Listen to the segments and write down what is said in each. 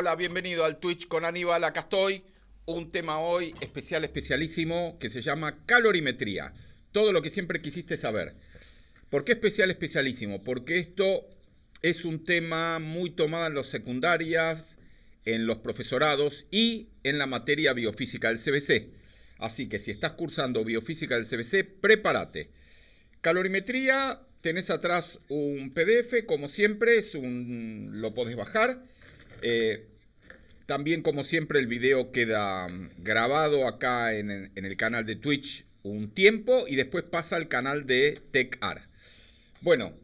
Hola, bienvenido al Twitch con Aníbal. Acá estoy. Un tema hoy especial, especialísimo, que se llama calorimetría. Todo lo que siempre quisiste saber. ¿Por qué especial, especialísimo? Porque esto es un tema muy tomado en las secundarias, en los profesorados y en la materia biofísica del CBC. Así que si estás cursando biofísica del CBC, prepárate. Calorimetría, tenés atrás un PDF, como siempre, es un, lo podés bajar eh, también, como siempre, el video queda mm, grabado acá en, el canal de Twitch un tiempo y después pasa al canal de TechAr. Bueno,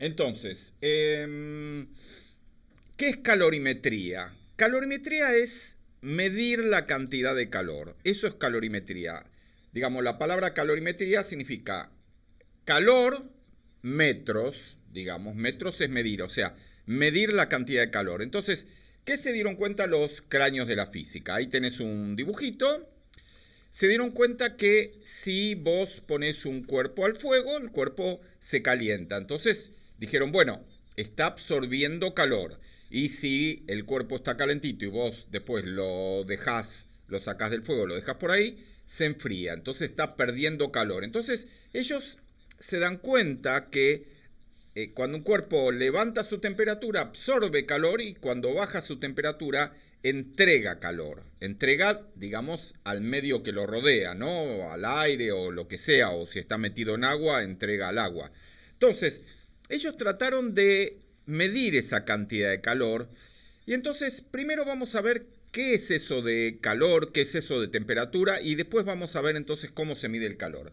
entonces, em, ¿qué es calorimetría? Calorimetría es medir la cantidad de calor. Eso es calorimetría. Digamos, la palabra calorimetría significa calor, metros, digamos, metros es medir, o sea, medir la cantidad de calor. Entonces, ¿qué se dieron cuenta los cráneos de la física? Ahí tenés un dibujito. Se dieron cuenta que si vos pones un cuerpo al fuego, el cuerpo se calienta. Entonces dijeron, bueno, está absorbiendo calor. Y si el cuerpo está calentito y vos después lo dejás, lo sacás del fuego, lo dejás por ahí, se enfría. Entonces está perdiendo calor. Entonces ellos se dan cuenta que eh, cuando un cuerpo levanta su temperatura, absorbe calor y cuando baja su temperatura, entrega calor. Entrega, digamos, al medio que lo rodea, ¿no? Al aire o lo que sea, o si está metido en agua, entrega al agua. Entonces, ellos trataron de medir esa cantidad de calor. Y entonces, primero vamos a ver qué es eso de calor, qué es eso de temperatura, y después vamos a ver entonces cómo se mide el calor.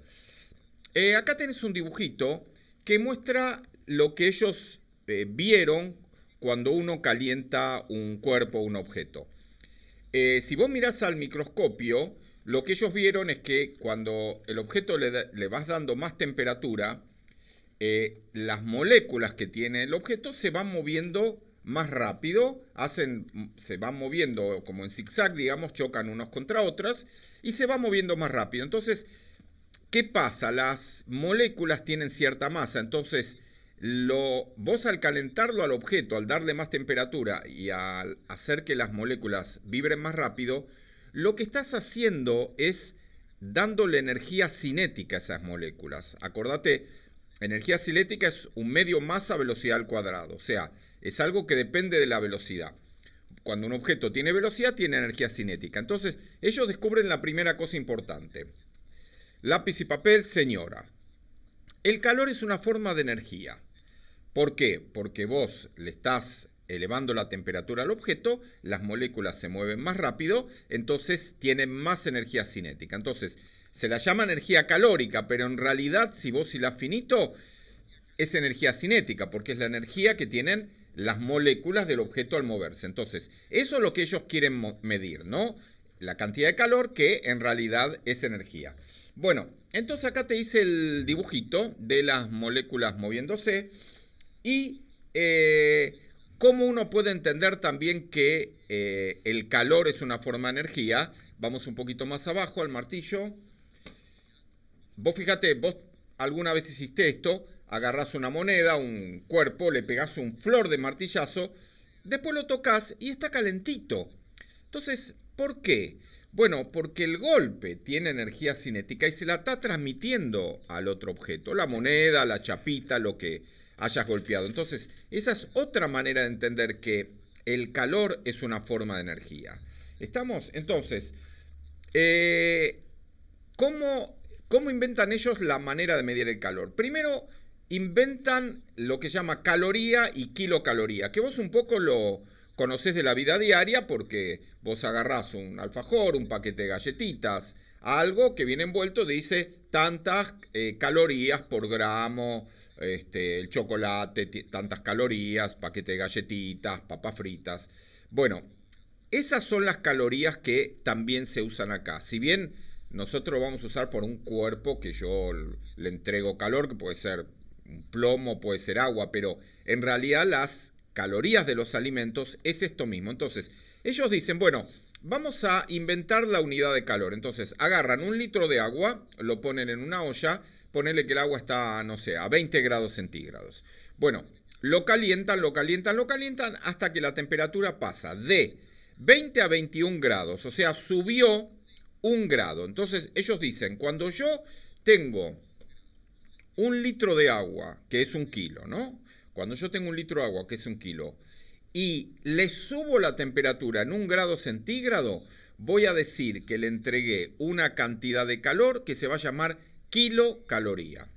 Eh, acá tenés un dibujito que muestra lo que ellos eh, vieron cuando uno calienta un cuerpo, un objeto. Eh, si vos mirás al microscopio, lo que ellos vieron es que cuando el objeto le, vas dando más temperatura, eh, las moléculas que tiene el objeto se van moviendo más rápido, hacen, se van moviendo como en zigzag, digamos, chocan unos contra otras y se van moviendo más rápido. Entonces, ¿qué pasa? Las moléculas tienen cierta masa, entonces lo, vos al calentarlo al objeto, al darle más temperatura y al hacer que las moléculas vibren más rápido, lo que estás haciendo es dándole energía cinética a esas moléculas. Acordate, energía cinética es un medio masa velocidad al cuadrado, o sea, es algo que depende de la velocidad. Cuando un objeto tiene velocidad, tiene energía cinética. Entonces, ellos descubren la primera cosa importante. Lápiz y papel, señora. El calor es una forma de energía. ¿Por qué? Porque vos le estás elevando la temperatura al objeto, las moléculas se mueven más rápido, entonces tienen más energía cinética. Entonces, se la llama energía calórica, pero en realidad si vos y la finito, es energía cinética, porque es la energía que tienen las moléculas del objeto al moverse. Entonces, eso es lo que ellos quieren medir, ¿no? La cantidad de calor que en realidad es energía. Bueno, entonces acá te hice el dibujito de las moléculas moviéndose y como eh, cómo uno puede entender también que eh, el calor es una forma de energía. Vamos un poquito más abajo al martillo. Vos fíjate, vos alguna vez hiciste esto, agarrás una moneda, un cuerpo, le pegás un flor de martillazo, después lo tocas y está calentito. Entonces, ¿por qué? Bueno, porque el golpe tiene energía cinética y se la está transmitiendo al otro objeto, la moneda, la chapita, lo que, hayas golpeado. Entonces, esa es otra manera de entender que el calor es una forma de energía. ¿Estamos? Entonces, eh, ¿cómo, ¿cómo inventan ellos la manera de medir el calor? Primero, inventan lo que llama caloría y kilocaloría, que vos un poco lo conocés de la vida diaria porque vos agarrás un alfajor, un paquete de galletitas, algo que viene envuelto, dice tantas eh, calorías por gramo, este, el chocolate, tantas calorías, paquete de galletitas, papas fritas. Bueno, esas son las calorías que también se usan acá. Si bien nosotros vamos a usar por un cuerpo que yo le entrego calor, que puede ser un plomo, puede ser agua, pero en realidad las calorías de los alimentos es esto mismo. Entonces, ellos dicen, bueno, vamos a inventar la unidad de calor. Entonces, agarran un litro de agua, lo ponen en una olla, ponerle que el agua está, no sé, a 20 grados centígrados. Bueno, lo calientan, lo calientan, lo calientan hasta que la temperatura pasa de 20 a 21 grados, o sea, subió un grado. Entonces ellos dicen, cuando yo tengo un litro de agua, que es un kilo, ¿no? Cuando yo tengo un litro de agua, que es un kilo, y le subo la temperatura en un grado centígrado, voy a decir que le entregué una cantidad de calor que se va a llamar kilocaloría.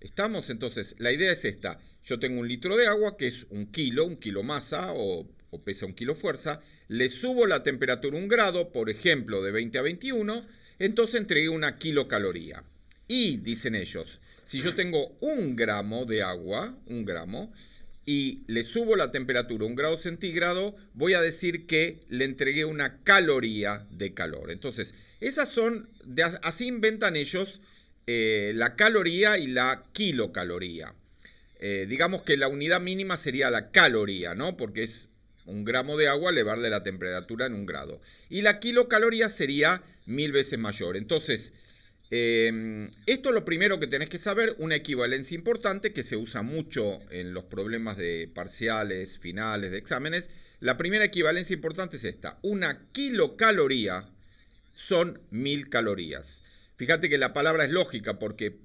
¿Estamos? Entonces, la idea es esta. Yo tengo un litro de agua, que es un kilo, un kilo masa o, pesa un kilo fuerza. Le subo la temperatura un grado, por ejemplo, de 20 a 21. Entonces entregué una kilocaloría. Y, dicen ellos, si yo tengo un gramo de agua, un gramo, y le subo la temperatura un grado centígrado, voy a decir que le entregué una caloría de calor. Entonces, esas son, así inventan ellos eh, la caloría y la kilocaloría. Eh, digamos que la unidad mínima sería la caloría, ¿no? Porque es un gramo de agua de la temperatura en un grado. Y la kilocaloría sería mil veces mayor. Entonces, em, esto es lo primero que tenés que saber, una equivalencia importante que se usa mucho en los problemas de parciales, finales, de exámenes. La primera equivalencia importante es esta. Una kilocaloría son mil calorías. Fíjate que la palabra es lógica porque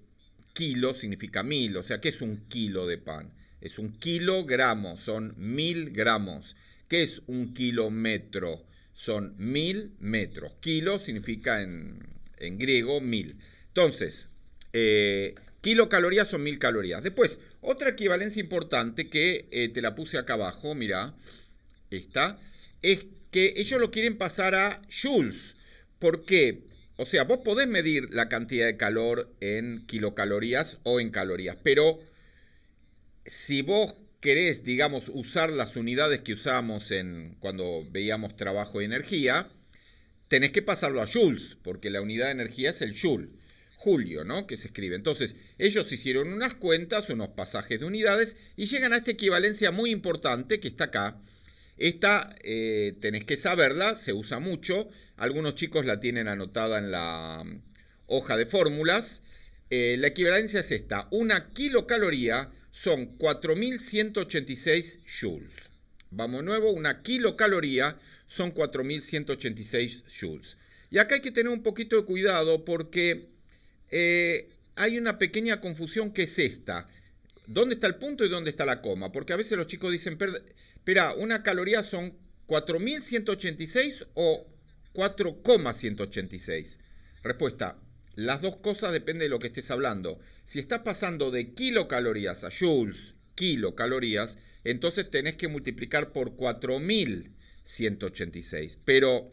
kilo significa mil, o sea, ¿qué es un kilo de pan? Es un kilogramo, son mil gramos. ¿Qué es un kilómetro? Son mil metros. Kilo significa en, griego mil. Entonces, eh, kilocalorías son mil calorías. Después, otra equivalencia importante que eh, te la puse acá abajo, mira, está, es que ellos lo quieren pasar a joules. ¿Por qué? O sea, vos podés medir la cantidad de calor en kilocalorías o en calorías, pero si vos querés, digamos, usar las unidades que usábamos en, cuando veíamos trabajo y energía, tenés que pasarlo a joules, porque la unidad de energía es el joule, julio, ¿no? Que se escribe. Entonces, ellos hicieron unas cuentas, unos pasajes de unidades, y llegan a esta equivalencia muy importante que está acá, esta eh, tenés que saberla, se usa mucho. Algunos chicos la tienen anotada en la mm, hoja de fórmulas. Eh, la equivalencia es esta. Una kilocaloría son 4.186 joules. Vamos nuevo, una kilocaloría son 4.186 joules. Y acá hay que tener un poquito de cuidado porque eh, hay una pequeña confusión que es esta dónde está el punto y dónde está la coma. Porque a veces los chicos dicen, espera, una caloría son 4.186 o 4,186. Respuesta, las dos cosas depende de lo que estés hablando. Si estás pasando de kilocalorías a joules, kilocalorías, entonces tenés que multiplicar por 4.186. Pero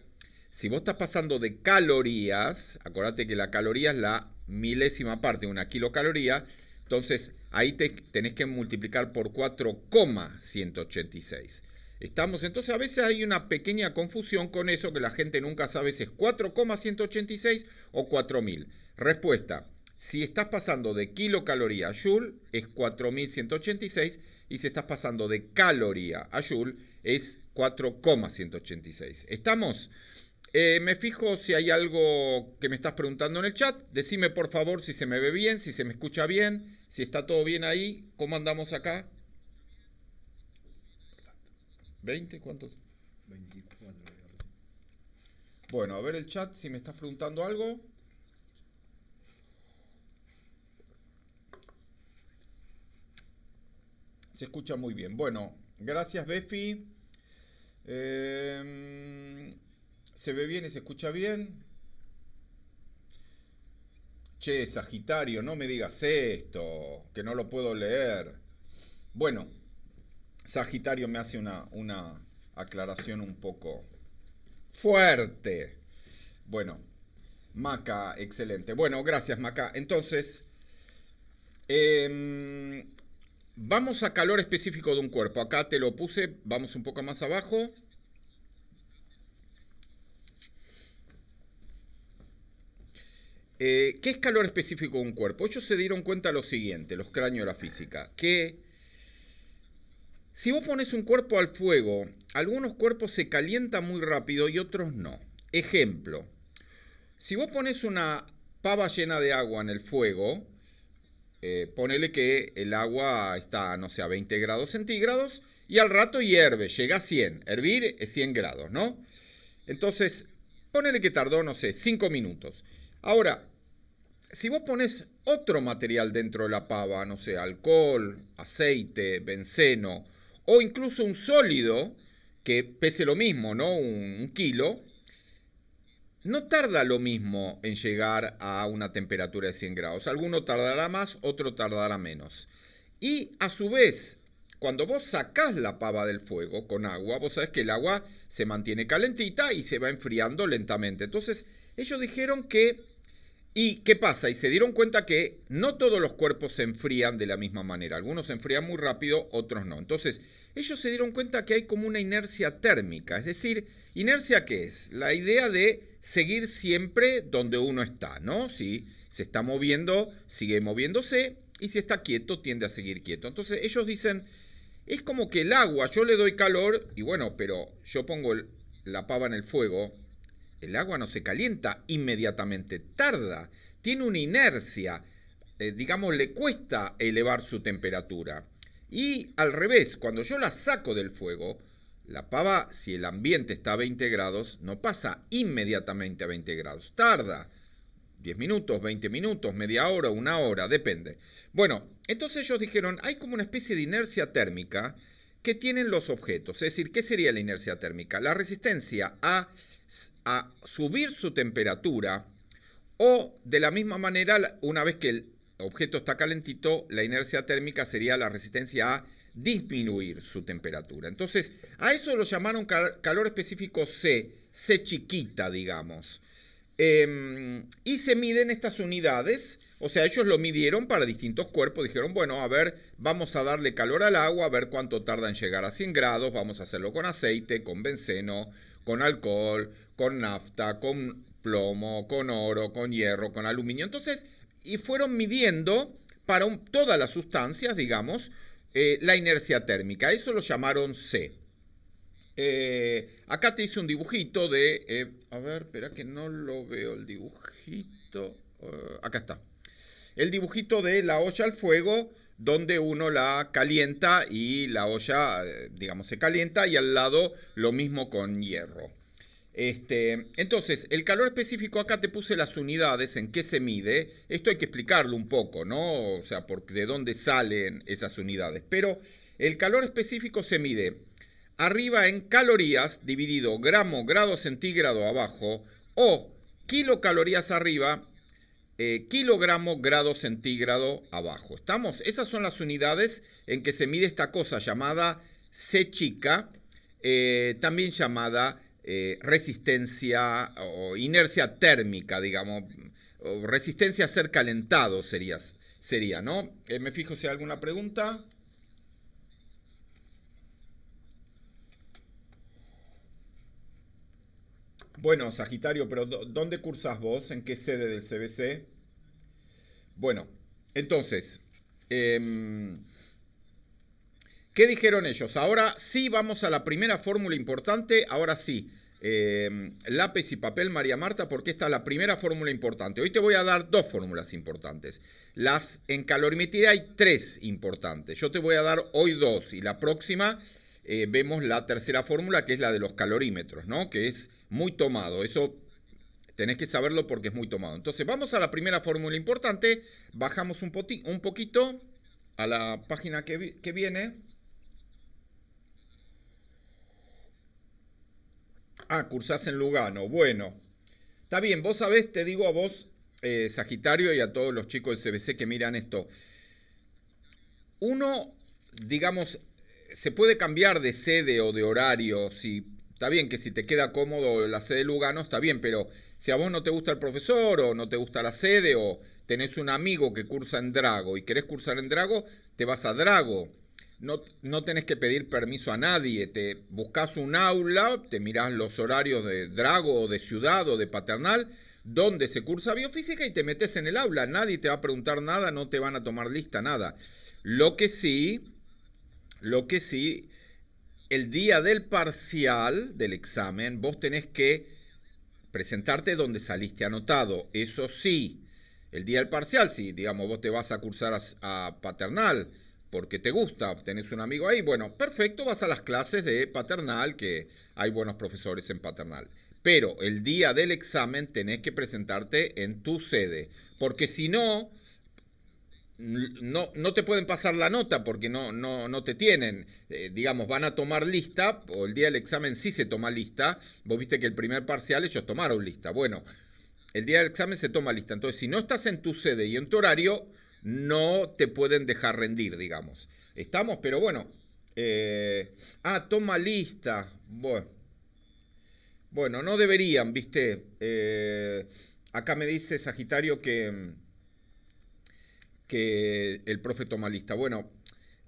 si vos estás pasando de calorías, acordate que la caloría es la milésima parte de una kilocaloría, entonces Ahí tenés que multiplicar por 4,186. Estamos, entonces a veces hay una pequeña confusión con eso que la gente nunca sabe si es 4,186 o 4000. Respuesta, si estás pasando de kilocaloría a joule es 4186 y si estás pasando de caloría a joule es 4,186. ¿Estamos? Eh, me fijo si hay algo que me estás preguntando en el chat. Decime por favor si se me ve bien, si se me escucha bien, si está todo bien ahí, cómo andamos acá. 20, ¿cuántos? 24. Bueno, a ver el chat si me estás preguntando algo. Se escucha muy bien. Bueno, gracias Befi. Em, se ve bien y se escucha bien. Che, Sagitario, no me digas esto, que no lo puedo leer. Bueno, Sagitario me hace una, aclaración un poco fuerte. Bueno, Maca, excelente. Bueno, gracias Maca. Entonces, em, vamos a calor específico de un cuerpo. Acá te lo puse, vamos un poco más abajo. Eh, ¿Qué es calor específico de un cuerpo? Ellos se dieron cuenta de lo siguiente, los cráneos de la física, que si vos pones un cuerpo al fuego, algunos cuerpos se calientan muy rápido y otros no. Ejemplo, si vos pones una pava llena de agua en el fuego, eh, ponele que el agua está, no sé, a 20 grados centígrados y al rato hierve, llega a 100. Hervir es 100 grados, ¿no? Entonces, ponele que tardó, no sé, 5 minutos. Ahora, si vos pones otro material dentro de la pava, no sé, alcohol, aceite, benceno, o incluso un sólido que pese lo mismo, ¿no? Un, kilo, no tarda lo mismo en llegar a una temperatura de 100 grados. Alguno tardará más, otro tardará menos. Y a su vez, cuando vos sacás la pava del fuego con agua, vos sabés que el agua se mantiene calentita y se va enfriando lentamente. Entonces, ellos dijeron que ¿Y qué pasa? Y se dieron cuenta que no todos los cuerpos se enfrían de la misma manera. Algunos se enfrían muy rápido, otros no. Entonces, ellos se dieron cuenta que hay como una inercia térmica. Es decir, inercia qué es? La idea de seguir siempre donde uno está, ¿no? Si se está moviendo, sigue moviéndose. Y si está quieto, tiende a seguir quieto. Entonces, ellos dicen, es como que el agua, yo le doy calor y bueno, pero yo pongo la pava en el fuego el agua no se calienta inmediatamente, tarda, tiene una inercia, eh, digamos, le cuesta elevar su temperatura. Y al revés, cuando yo la saco del fuego, la pava, si el ambiente está a 20 grados, no pasa inmediatamente a 20 grados, tarda 10 minutos, 20 minutos, media hora, una hora, depende. Bueno, entonces ellos dijeron, hay como una especie de inercia térmica que tienen los objetos, es decir, ¿qué sería la inercia térmica? La resistencia a a subir su temperatura o de la misma manera, una vez que el objeto está calentito, la inercia térmica sería la resistencia a disminuir su temperatura. Entonces, a eso lo llamaron calor específico C, C chiquita, digamos. Em, y se miden estas unidades, o sea, ellos lo midieron para distintos cuerpos, dijeron, bueno, a ver, vamos a darle calor al agua, a ver cuánto tarda en llegar a 100 grados, vamos a hacerlo con aceite, con benceno, con alcohol, con nafta, con plomo, con oro, con hierro, con aluminio. Entonces, y fueron midiendo para todas las sustancias, digamos, eh, la inercia térmica. Eso lo llamaron C. Eh, acá te hice un dibujito de... Eh, a ver, espera que no lo veo el dibujito. acá está. El dibujito de la olla al fuego donde uno la calienta y la olla, eh, digamos, se calienta y al lado lo mismo con hierro. Este, entonces, el calor específico, acá te puse las unidades, en qué se mide. Esto hay que explicarlo un poco, ¿no? O sea, por, de dónde salen esas unidades. Pero el calor específico se mide arriba en calorías dividido gramo, grado centígrado abajo o kilocalorías arriba eh, kilogramo grado centígrado abajo. ¿Estamos? Esas son las unidades en que se mide esta cosa llamada C chica, eh, también llamada eh, resistencia o inercia térmica, digamos, o resistencia a ser calentado serías sería ¿no? me fijo si hay alguna pregunta. Bueno, Sagitario, pero ¿dónde cursas vos? ¿En qué sede del CBC? Bueno, entonces, em, ¿qué dijeron ellos? Ahora sí vamos a la primera fórmula importante, ahora sí. Em, lápiz y papel, María Marta, porque esta es la primera fórmula importante. Hoy te voy a dar dos fórmulas importantes. Las en calorimetría hay tres importantes. Yo te voy a dar hoy dos y la próxima eh, vemos la tercera fórmula que es la de los calorímetros, ¿no? Que es muy tomado. Eso tenés que saberlo porque es muy tomado. Entonces vamos a la primera fórmula importante. Bajamos un, un poquito a la página que, viene. Ah, cursás en Lugano. Bueno, está bien, vos sabés, te digo a vos, eh, Sagitario, y a todos los chicos del CBC que miran esto. Uno, digamos, se puede cambiar de sede o de horario si Está bien que si te queda cómodo la sede de Lugano, está bien, pero si a vos no te gusta el profesor o no te gusta la sede o tenés un amigo que cursa en Drago y querés cursar en Drago, te vas a Drago. No, no tenés que pedir permiso a nadie, te buscas un aula, te mirás los horarios de Drago o de Ciudad o de Paternal, donde se cursa biofísica y te metes en el aula. Nadie te va a preguntar nada, no te van a tomar lista, nada. Lo que sí, lo que sí el día del parcial del examen, vos tenés que presentarte donde saliste anotado. Eso sí, el día del parcial, si sí, digamos vos te vas a cursar a paternal porque te gusta, tenés un amigo ahí, bueno, perfecto, vas a las clases de paternal, que hay buenos profesores en paternal. Pero el día del examen tenés que presentarte en tu sede, porque si no, no, no te pueden pasar la nota porque no, no, no te tienen. Eh, digamos, van a tomar lista, o el día del examen sí se toma lista. Vos viste que el primer parcial ellos tomaron lista. Bueno, el día del examen se toma lista. Entonces, si no estás en tu sede y en tu horario, no te pueden dejar rendir, digamos. Estamos, pero bueno. Eh, ah, toma lista. Bueno. Bueno, no deberían, viste. Eh, acá me dice Sagitario que mm, que el profe toma lista. Bueno,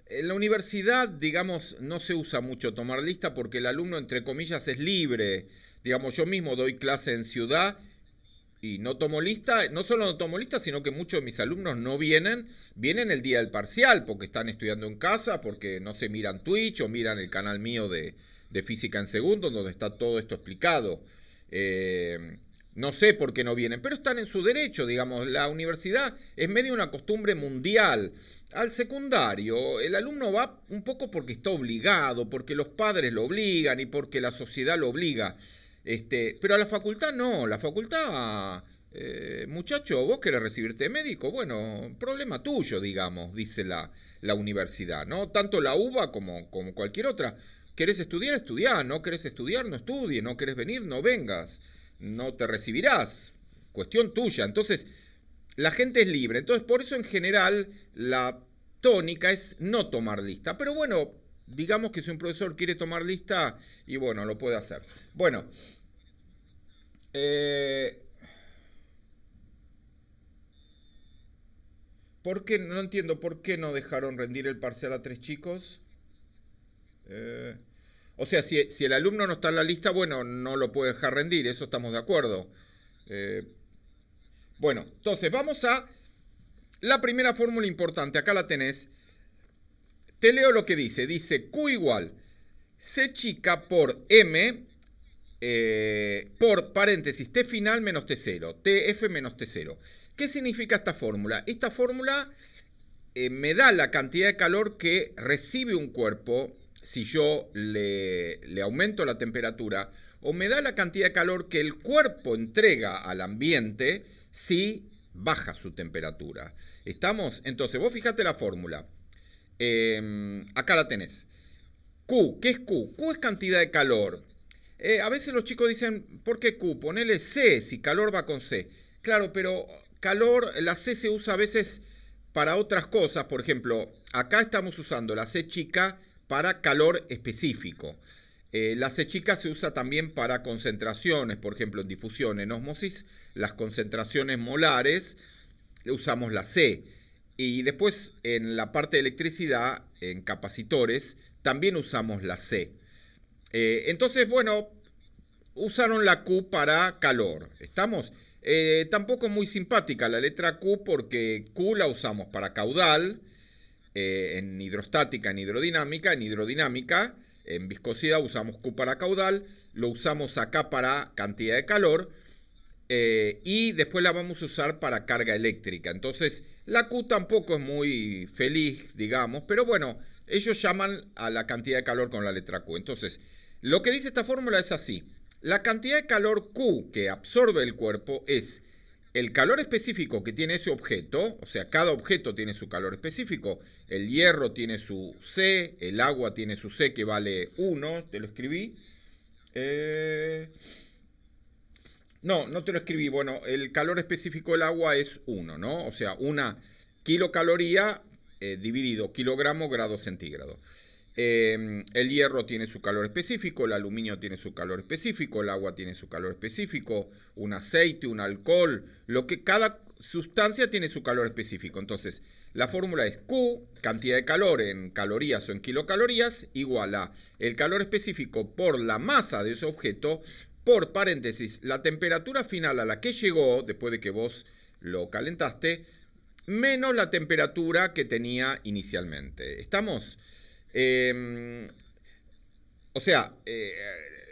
en la universidad, digamos, no se usa mucho tomar lista porque el alumno, entre comillas, es libre. Digamos, yo mismo doy clase en ciudad y no tomo lista. No solo no tomo lista, sino que muchos de mis alumnos no vienen, vienen el día del parcial porque están estudiando en casa, porque no se miran Twitch o miran el canal mío de, de Física en Segundo, donde está todo esto explicado. Eh, no sé por qué no vienen, pero están en su derecho, digamos. La universidad es medio una costumbre mundial. Al secundario, el alumno va un poco porque está obligado, porque los padres lo obligan y porque la sociedad lo obliga. Este, pero a la facultad no, la facultad... Eh, muchacho, vos querés recibirte médico, bueno, problema tuyo, digamos, dice la, la universidad, ¿no? Tanto la UBA como, como cualquier otra. ¿Querés estudiar? estudiar ¿No querés estudiar? No estudie. ¿No querés venir? No vengas no te recibirás. Cuestión tuya. Entonces, la gente es libre. Entonces, por eso en general la tónica es no tomar lista. Pero bueno, digamos que si un profesor quiere tomar lista, y bueno, lo puede hacer. Bueno. Eh, ¿Por qué? No entiendo por qué no dejaron rendir el parcial a tres chicos. Eh, o sea, si, el alumno no está en la lista, bueno, no lo puede dejar rendir, eso estamos de acuerdo. Eh, bueno, entonces vamos a la primera fórmula importante, acá la tenés. Te leo lo que dice, dice Q igual C chica por M eh, por paréntesis T final menos T0, TF menos T0. ¿Qué significa esta fórmula? Esta fórmula eh, me da la cantidad de calor que recibe un cuerpo si yo le, aumento la temperatura o me da la cantidad de calor que el cuerpo entrega al ambiente si baja su temperatura. ¿Estamos? Entonces, vos fíjate la fórmula. Em, acá la tenés. Q, ¿qué es Q? Q es cantidad de calor. Eh, a veces los chicos dicen, ¿por qué Q? Ponele C, si calor va con C. Claro, pero calor, la C se usa a veces para otras cosas. Por ejemplo, acá estamos usando la C chica para calor específico. Eh, la C chica se usa también para concentraciones, por ejemplo, en difusión, en osmosis, las concentraciones molares, usamos la C. Y después en la parte de electricidad, en capacitores, también usamos la C. Eh, entonces, bueno, usaron la Q para calor. ¿Estamos? Eh, tampoco es muy simpática la letra Q porque Q la usamos para caudal, eh, en hidrostática, en hidrodinámica. En hidrodinámica, en viscosidad, usamos Q para caudal, lo usamos acá para cantidad de calor. Eh, y después la vamos a usar para carga eléctrica. Entonces, la Q tampoco es muy feliz, digamos, pero bueno, ellos llaman a la cantidad de calor con la letra Q. Entonces, lo que dice esta fórmula es así. La cantidad de calor Q que absorbe el cuerpo es el calor específico que tiene ese objeto, o sea, cada objeto tiene su calor específico, el hierro tiene su C, el agua tiene su C que vale 1, te lo escribí. Eh, no, no te lo escribí, bueno, el calor específico del agua es 1, ¿no? O sea, una kilocaloría eh, dividido kilogramo grado centígrado. Em, el hierro tiene su calor específico, el aluminio tiene su calor específico, el agua tiene su calor específico, un aceite, un alcohol, lo que cada sustancia tiene su calor específico. Entonces, la fórmula es Q, cantidad de calor en calorías o en kilocalorías, igual a el calor específico por la masa de ese objeto, por paréntesis, la temperatura final a la que llegó después de que vos lo calentaste, menos la temperatura que tenía inicialmente. ¿Estamos? Em, o sea, eh,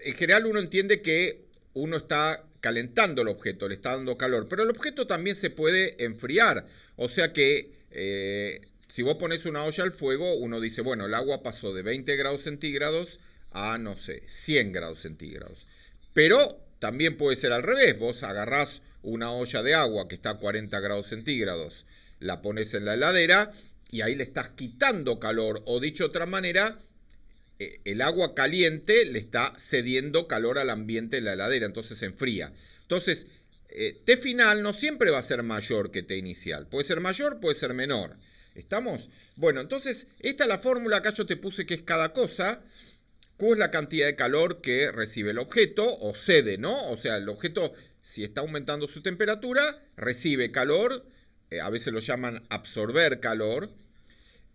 en general uno entiende que uno está calentando el objeto, le está dando calor, pero el objeto también se puede enfriar. O sea que eh, si vos pones una olla al fuego, uno dice, bueno, el agua pasó de 20 grados centígrados a, no sé, 100 grados centígrados. Pero también puede ser al revés, vos agarrás una olla de agua que está a 40 grados centígrados, la pones en la heladera y ahí le estás quitando calor. O dicho de otra manera, eh, el agua caliente le está cediendo calor al ambiente de la heladera, entonces se enfría. Entonces, eh, T final no siempre va a ser mayor que T inicial. Puede ser mayor, puede ser menor. ¿Estamos? Bueno, entonces, esta es la fórmula. Acá yo te puse que es cada cosa. Q es la cantidad de calor que recibe el objeto o cede, ¿no? O sea, el objeto, si está aumentando su temperatura, recibe calor. Eh, a veces lo llaman absorber calor.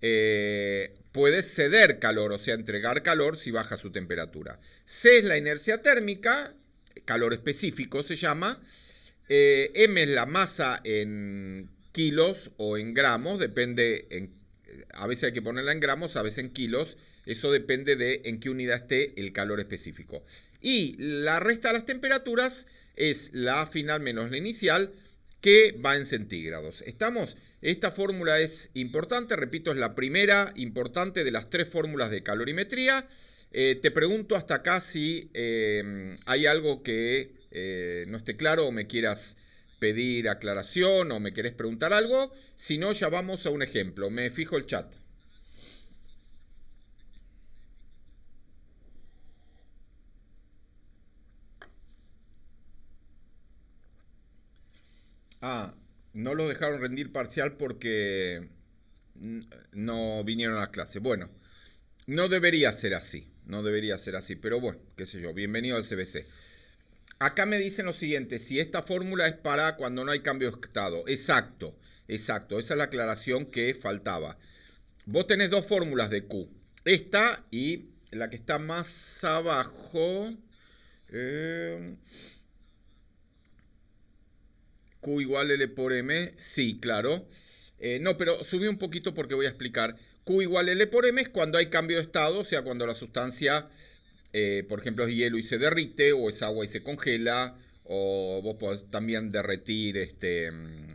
Eh, puede ceder calor, o sea, entregar calor si baja su temperatura. C es la inercia térmica, calor específico se llama. Eh, M es la masa en kilos o en gramos, depende, en, a veces hay que ponerla en gramos, a veces en kilos, eso depende de en qué unidad esté el calor específico. Y la resta de las temperaturas es la final menos la inicial, que va en centígrados. ¿Estamos? Esta fórmula es importante, repito, es la primera importante de las tres fórmulas de calorimetría. Eh, te pregunto hasta acá si eh, hay algo que eh, no esté claro o me quieras pedir aclaración o me querés preguntar algo. Si no, ya vamos a un ejemplo. Me fijo el chat. Ah, no lo dejaron rendir parcial porque no vinieron a clase. Bueno, no debería ser así, no debería ser así, pero bueno, qué sé yo, bienvenido al CBC. Acá me dicen lo siguiente, si esta fórmula es para cuando no hay cambio de estado. Exacto, exacto, esa es la aclaración que faltaba. Vos tenés dos fórmulas de Q, esta y la que está más abajo. Eh, Q igual L por M, sí, claro. Eh, no, pero subí un poquito porque voy a explicar. Q igual L por M es cuando hay cambio de estado, o sea, cuando la sustancia, eh, por ejemplo, es hielo y se derrite, o es agua y se congela, o vos podés también derretir este,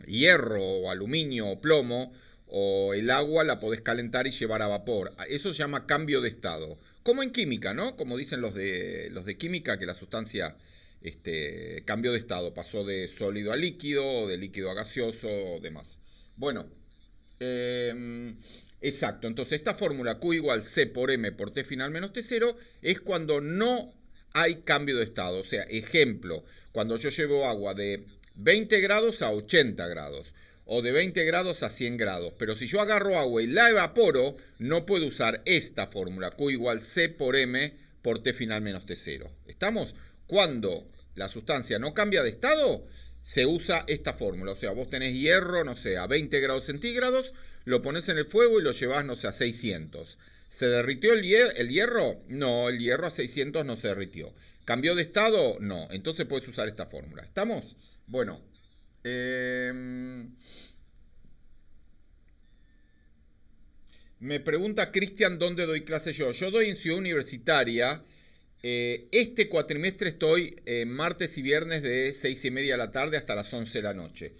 hierro, o aluminio, o plomo, o el agua la podés calentar y llevar a vapor. Ah, eso se llama cambio de estado. Como en química, ¿no? Como dicen los de, los de química, que la sustancia este, cambio de estado, pasó de sólido a líquido, de líquido a gaseoso o demás. Bueno, em, exacto, entonces esta fórmula Q igual C por M por T final menos T0 es cuando no hay cambio de estado. O sea, ejemplo, cuando yo llevo agua de 20 grados a 80 grados o de 20 grados a 100 grados. Pero si yo agarro agua y la evaporo, no puedo usar esta fórmula, Q igual C por M por T final menos T0. ¿Estamos? Cuando la sustancia no cambia de estado, se usa esta fórmula. O sea, vos tenés hierro, no sé, a 20 grados centígrados, lo pones en el fuego y lo llevas, no sé, a 600. ¿Se derritió el, hierro? No, el hierro a 600 no se derritió. ¿Cambió de estado? No. Entonces puedes usar esta fórmula. ¿Estamos? Bueno. Em, me pregunta Cristian dónde doy clase yo. Yo doy en Ciudad Universitaria eh, este cuatrimestre estoy en eh, martes y viernes de seis y media de la tarde hasta las 11 de la noche.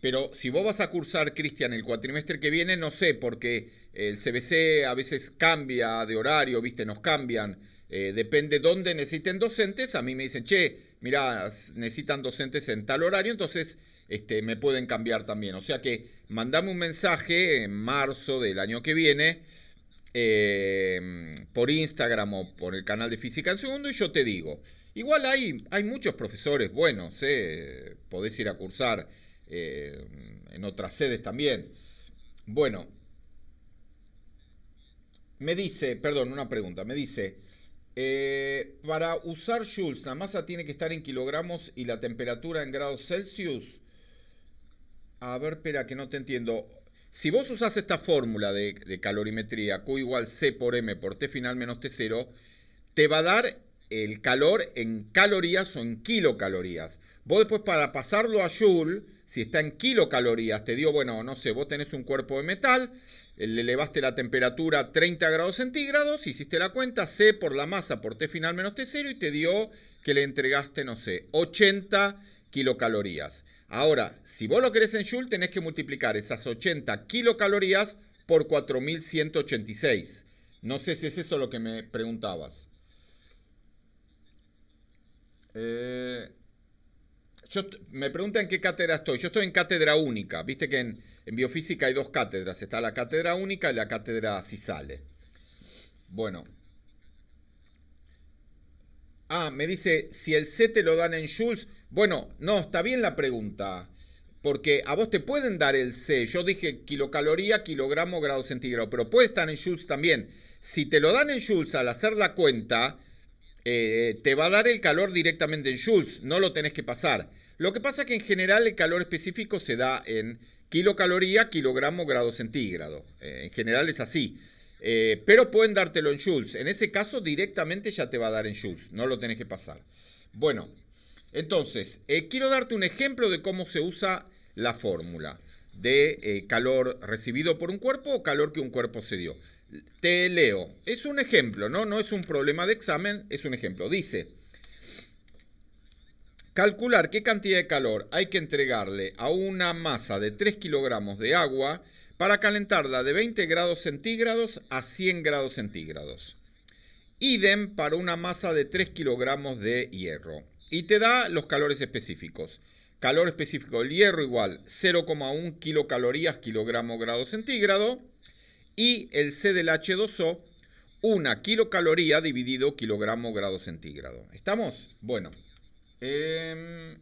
Pero si vos vas a cursar, Cristian, el cuatrimestre que viene, no sé, porque el CBC a veces cambia de horario, viste, nos cambian. Eh, depende dónde necesiten docentes. A mí me dicen, che, mirá, necesitan docentes en tal horario, entonces este, me pueden cambiar también. O sea que mandame un mensaje en marzo del año que viene Em, por Instagram o por el canal de Física en Segundo y yo te digo. Igual hay, hay muchos profesores buenos, se eh, podés ir a cursar em, en otras sedes también. Bueno, me dice, perdón, una pregunta, me dice, eh, para usar Joules, la masa tiene que estar en kilogramos y la temperatura en grados Celsius. A ver, espera, que no te entiendo. Si vos usás esta fórmula de, calorimetría, Q igual C por M por T final menos T0, te va a dar el calor en calorías o en kilocalorías. Vos después para pasarlo a Joule, si está en kilocalorías, te dio, bueno, no sé, vos tenés un cuerpo de metal, eh, le elevaste la temperatura a 30 grados centígrados, hiciste la cuenta, C por la masa por T final menos T0 y te dio que le entregaste, no sé, 80 kilocalorías. Ahora, si vos lo querés en Joule, tenés que multiplicar esas 80 kilocalorías por 4186. No sé si es eso lo que me preguntabas. Eh, yo, me preguntan en qué cátedra estoy. Yo estoy en cátedra única. Viste que en, biofísica hay dos cátedras. Está la cátedra única y la cátedra cisale. Bueno. Ah, me dice, si el C te lo dan en joules, bueno, no, está bien la pregunta. Porque a vos te pueden dar el C. Yo dije kilocaloría, kilogramo, grado centígrado. Pero puede estar en joules también. Si te lo dan en joules al hacer la cuenta, eh, te va a dar el calor directamente en joules. No lo tenés que pasar. Lo que pasa es que en general el calor específico se da en kilocaloría, kilogramo, grado centígrado. Eh, en general es así. Eh, pero pueden dártelo en joules. En ese caso directamente ya te va a dar en joules. No lo tenés que pasar. Bueno. Entonces, eh, quiero darte un ejemplo de cómo se usa la fórmula de eh, calor recibido por un cuerpo o calor que un cuerpo se dio. Te leo. Es un ejemplo, ¿no? No es un problema de examen, es un ejemplo. Dice, calcular qué cantidad de calor hay que entregarle a una masa de 3 kilogramos de agua para calentarla de 20 grados centígrados a 100 grados centígrados. Idem para una masa de 3 kilogramos de hierro y te da los calores específicos. Calor específico del hierro igual 0,1 kilocalorías kilogramo grado centígrado y el C del H2O 1 kilocaloría dividido kilogramo grado centígrado. ¿Estamos? Bueno. Em,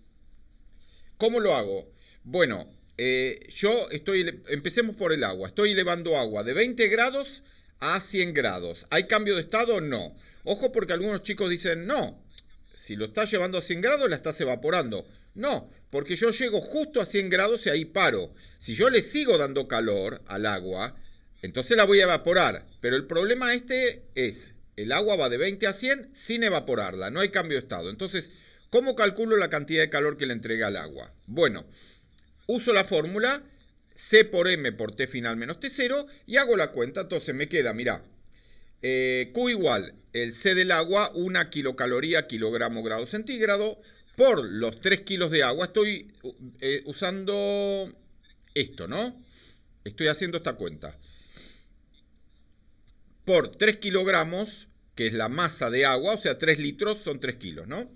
¿Cómo lo hago? Bueno, eh, yo estoy, empecemos por el agua. Estoy elevando agua de 20 grados a 100 grados. ¿Hay cambio de estado? No. Ojo porque algunos chicos dicen, no, si lo estás llevando a 100 grados, la estás evaporando. No, porque yo llego justo a 100 grados y ahí paro. Si yo le sigo dando calor al agua, entonces la voy a evaporar. Pero el problema este es, el agua va de 20 a 100 sin evaporarla, no hay cambio de estado. Entonces, ¿cómo calculo la cantidad de calor que le entrega al agua? Bueno, uso la fórmula C por M por T final menos T0 y hago la cuenta, entonces me queda, mirá, eh, Q igual, el C del agua, una kilocaloría, kilogramo grado centígrado, por los 3 kilos de agua. Estoy eh, usando esto, ¿no? Estoy haciendo esta cuenta. Por 3 kilogramos, que es la masa de agua, o sea, 3 litros son 3 kilos, ¿no?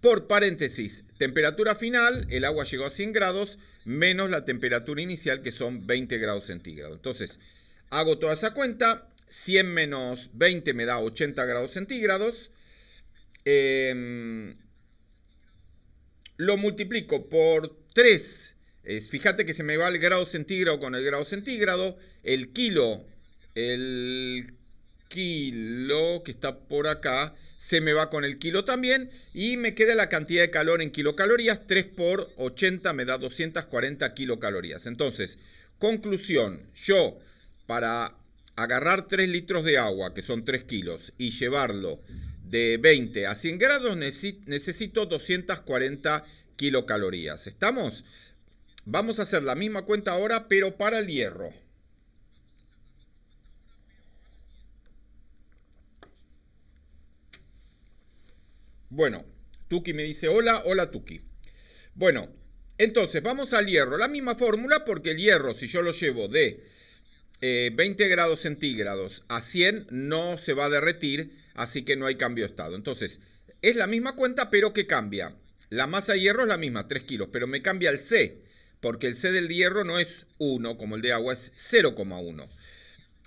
Por paréntesis, temperatura final, el agua llegó a 100 grados, menos la temperatura inicial, que son 20 grados centígrados. Entonces, hago toda esa cuenta, 100 menos 20 me da 80 grados centígrados. Em, lo multiplico por 3. Es, fíjate que se me va el grado centígrado con el grado centígrado. El kilo, el kilo que está por acá, se me va con el kilo también. Y me queda la cantidad de calor en kilocalorías. 3 por 80 me da 240 kilocalorías. Entonces, conclusión, yo para agarrar 3 litros de agua, que son 3 kilos, y llevarlo de 20 a 100 grados, necesito 240 kilocalorías. ¿Estamos? Vamos a hacer la misma cuenta ahora, pero para el hierro. Bueno, Tuki me dice hola, hola Tuki. Bueno, entonces vamos al hierro. La misma fórmula porque el hierro, si yo lo llevo de 20 eh, grados centígrados a 100 no se va a derretir, así que no hay cambio de estado. Entonces, es la misma cuenta, pero que cambia. La masa de hierro es la misma, 3 kilos, pero me cambia el C, porque el C del hierro no es 1 como el de agua, es 0,1.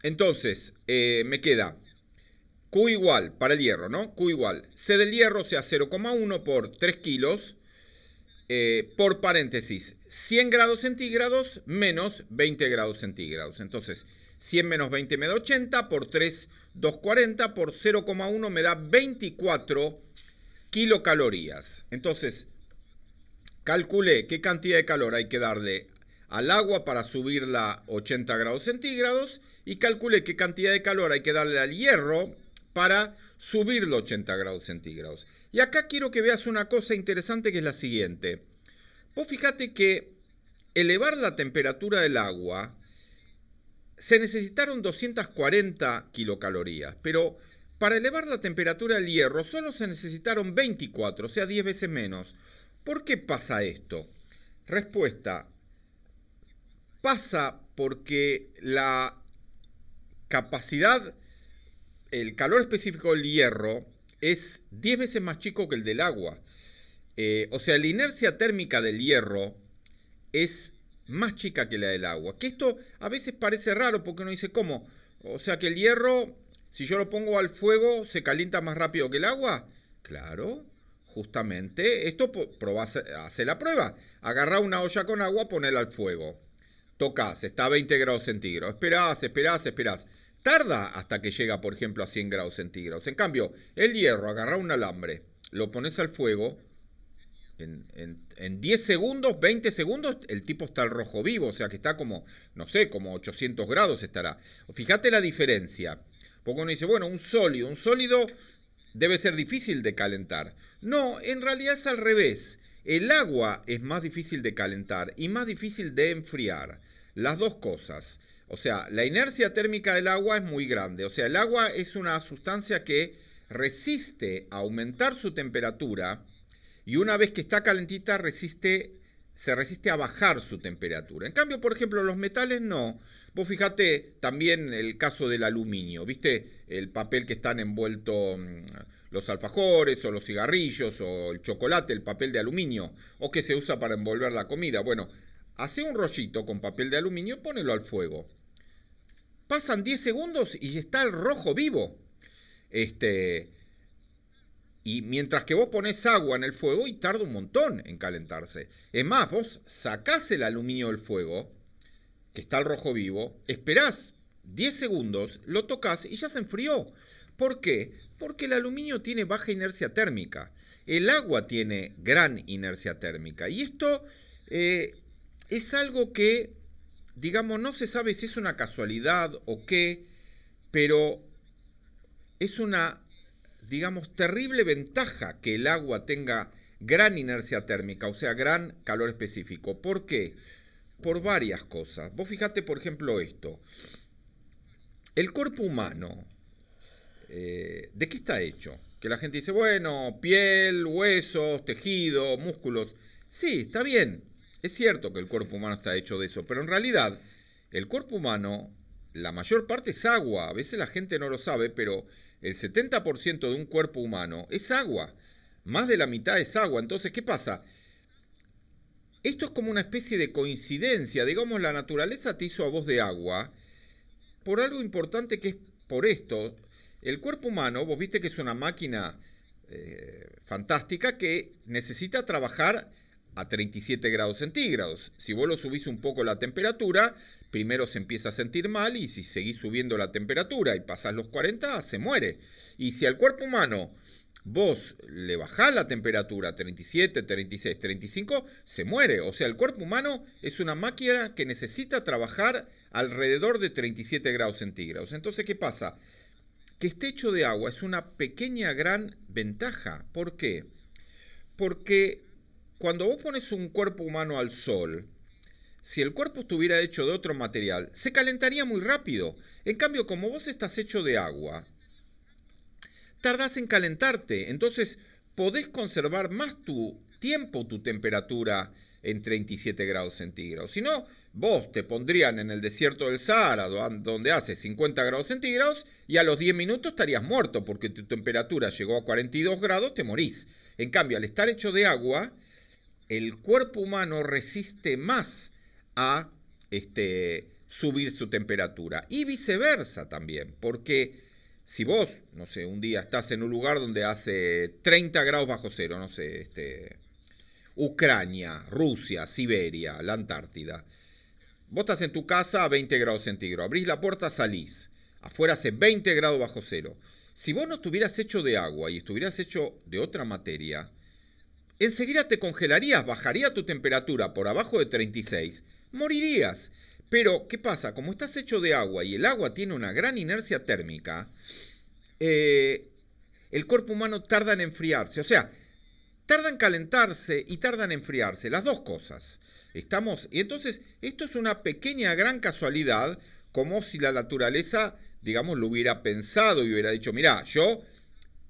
Entonces, eh, me queda Q igual para el hierro, ¿no? Q igual. C del hierro sea 0,1 por 3 kilos eh, por paréntesis. 100 grados centígrados menos 20 grados centígrados. Entonces, 100 menos 20 me da 80, por 3, 240, por 0,1 me da 24 kilocalorías. Entonces, calculé qué cantidad de calor hay que darle al agua para subirla 80 grados centígrados y calculé qué cantidad de calor hay que darle al hierro para subirlo 80 grados centígrados. Y acá quiero que veas una cosa interesante que es la siguiente. Vos fíjate que elevar la temperatura del agua se necesitaron 240 kilocalorías, pero para elevar la temperatura del hierro solo se necesitaron 24, o sea, 10 veces menos. ¿Por qué pasa esto? Respuesta. Pasa porque la capacidad, el calor específico del hierro es 10 veces más chico que el del agua. Eh, o sea, la inercia térmica del hierro es más chica que la del agua. Que esto a veces parece raro porque uno dice, ¿cómo? O sea que el hierro, si yo lo pongo al fuego, se calienta más rápido que el agua. Claro, justamente esto hace la prueba. Agarrá una olla con agua, ponela al fuego. Tocas, está a 20 grados centígrados. Esperás, esperás, esperás. Tarda hasta que llega, por ejemplo, a 100 grados centígrados. En cambio, el hierro, agarra un alambre, lo pones al fuego, en, 10 segundos, 20 segundos, el tipo está al rojo vivo, o sea que está como, no sé, como 800 grados estará. Fíjate la diferencia. Porque uno dice, bueno, un sólido, un sólido debe ser difícil de calentar. No, en realidad es al revés. El agua es más difícil de calentar y más difícil de enfriar. Las dos cosas. O sea, la inercia térmica del agua es muy grande. O sea, el agua es una sustancia que resiste a aumentar su temperatura y una vez que está calentita resiste, se resiste a bajar su temperatura. En cambio, por ejemplo, los metales no. Vos fijate también el caso del aluminio, ¿viste? El papel que están envueltos mm, los alfajores o los cigarrillos o el chocolate, el papel de aluminio, o que se usa para envolver la comida. Bueno, hace un rollito con papel de aluminio y ponelo al fuego. Pasan 10 segundos y está el rojo vivo. Este, y mientras que vos pones agua en el fuego y tarda un montón en calentarse. Es más, vos sacás el aluminio del fuego, que está al rojo vivo, esperás 10 segundos, lo tocas y ya se enfrió. ¿Por qué? Porque el aluminio tiene baja inercia térmica. El agua tiene gran inercia térmica. Y esto eh, es algo que, digamos, no se sabe si es una casualidad o qué, pero es una digamos, terrible ventaja que el agua tenga gran inercia térmica, o sea, gran calor específico. ¿Por qué? Por varias cosas. Vos fijate, por ejemplo, esto. El cuerpo humano, eh, ¿de qué está hecho? Que la gente dice, bueno, piel, huesos, tejido, músculos. Sí, está bien. Es cierto que el cuerpo humano está hecho de eso, pero en realidad el cuerpo humano, la mayor parte es agua. A veces la gente no lo sabe, pero el 70% de un cuerpo humano es agua. Más de la mitad es agua. Entonces, ¿qué pasa? Esto es como una especie de coincidencia. Digamos, la naturaleza te hizo a vos de agua por algo importante que es por esto. El cuerpo humano, vos viste que es una máquina eh, fantástica que necesita trabajar a 37 grados centígrados. Si vos lo subís un poco la temperatura, primero se empieza a sentir mal y si seguís subiendo la temperatura y pasás los 40, se muere. Y si al cuerpo humano vos le bajás la temperatura a 37, 36, 35, se muere. O sea, el cuerpo humano es una máquina que necesita trabajar alrededor de 37 grados centígrados. Entonces, ¿qué pasa? Que este hecho de agua es una pequeña gran ventaja. ¿Por qué? Porque cuando vos pones un cuerpo humano al sol, si el cuerpo estuviera hecho de otro material, se calentaría muy rápido. En cambio, como vos estás hecho de agua, tardás en calentarte. Entonces, podés conservar más tu tiempo, tu temperatura en 37 grados centígrados. Si no, vos te pondrían en el desierto del Sahara, donde hace 50 grados centígrados, y a los 10 minutos estarías muerto, porque tu temperatura llegó a 42 grados, te morís. En cambio, al estar hecho de agua, el cuerpo humano resiste más a este, subir su temperatura. Y viceversa también, porque si vos, no sé, un día estás en un lugar donde hace 30 grados bajo cero, no sé, este, Ucrania, Rusia, Siberia, la Antártida, vos estás en tu casa a 20 grados centígrados, abrís la puerta, salís, afuera hace 20 grados bajo cero. Si vos no estuvieras hecho de agua y estuvieras hecho de otra materia, enseguida te congelarías, bajaría tu temperatura por abajo de 36, morirías. Pero, ¿qué pasa? Como estás hecho de agua y el agua tiene una gran inercia térmica, eh, el cuerpo humano tarda en enfriarse. O sea, tarda en calentarse y tarda en enfriarse, las dos cosas. Estamos, y entonces, esto es una pequeña gran casualidad, como si la naturaleza, digamos, lo hubiera pensado y hubiera dicho, mira, yo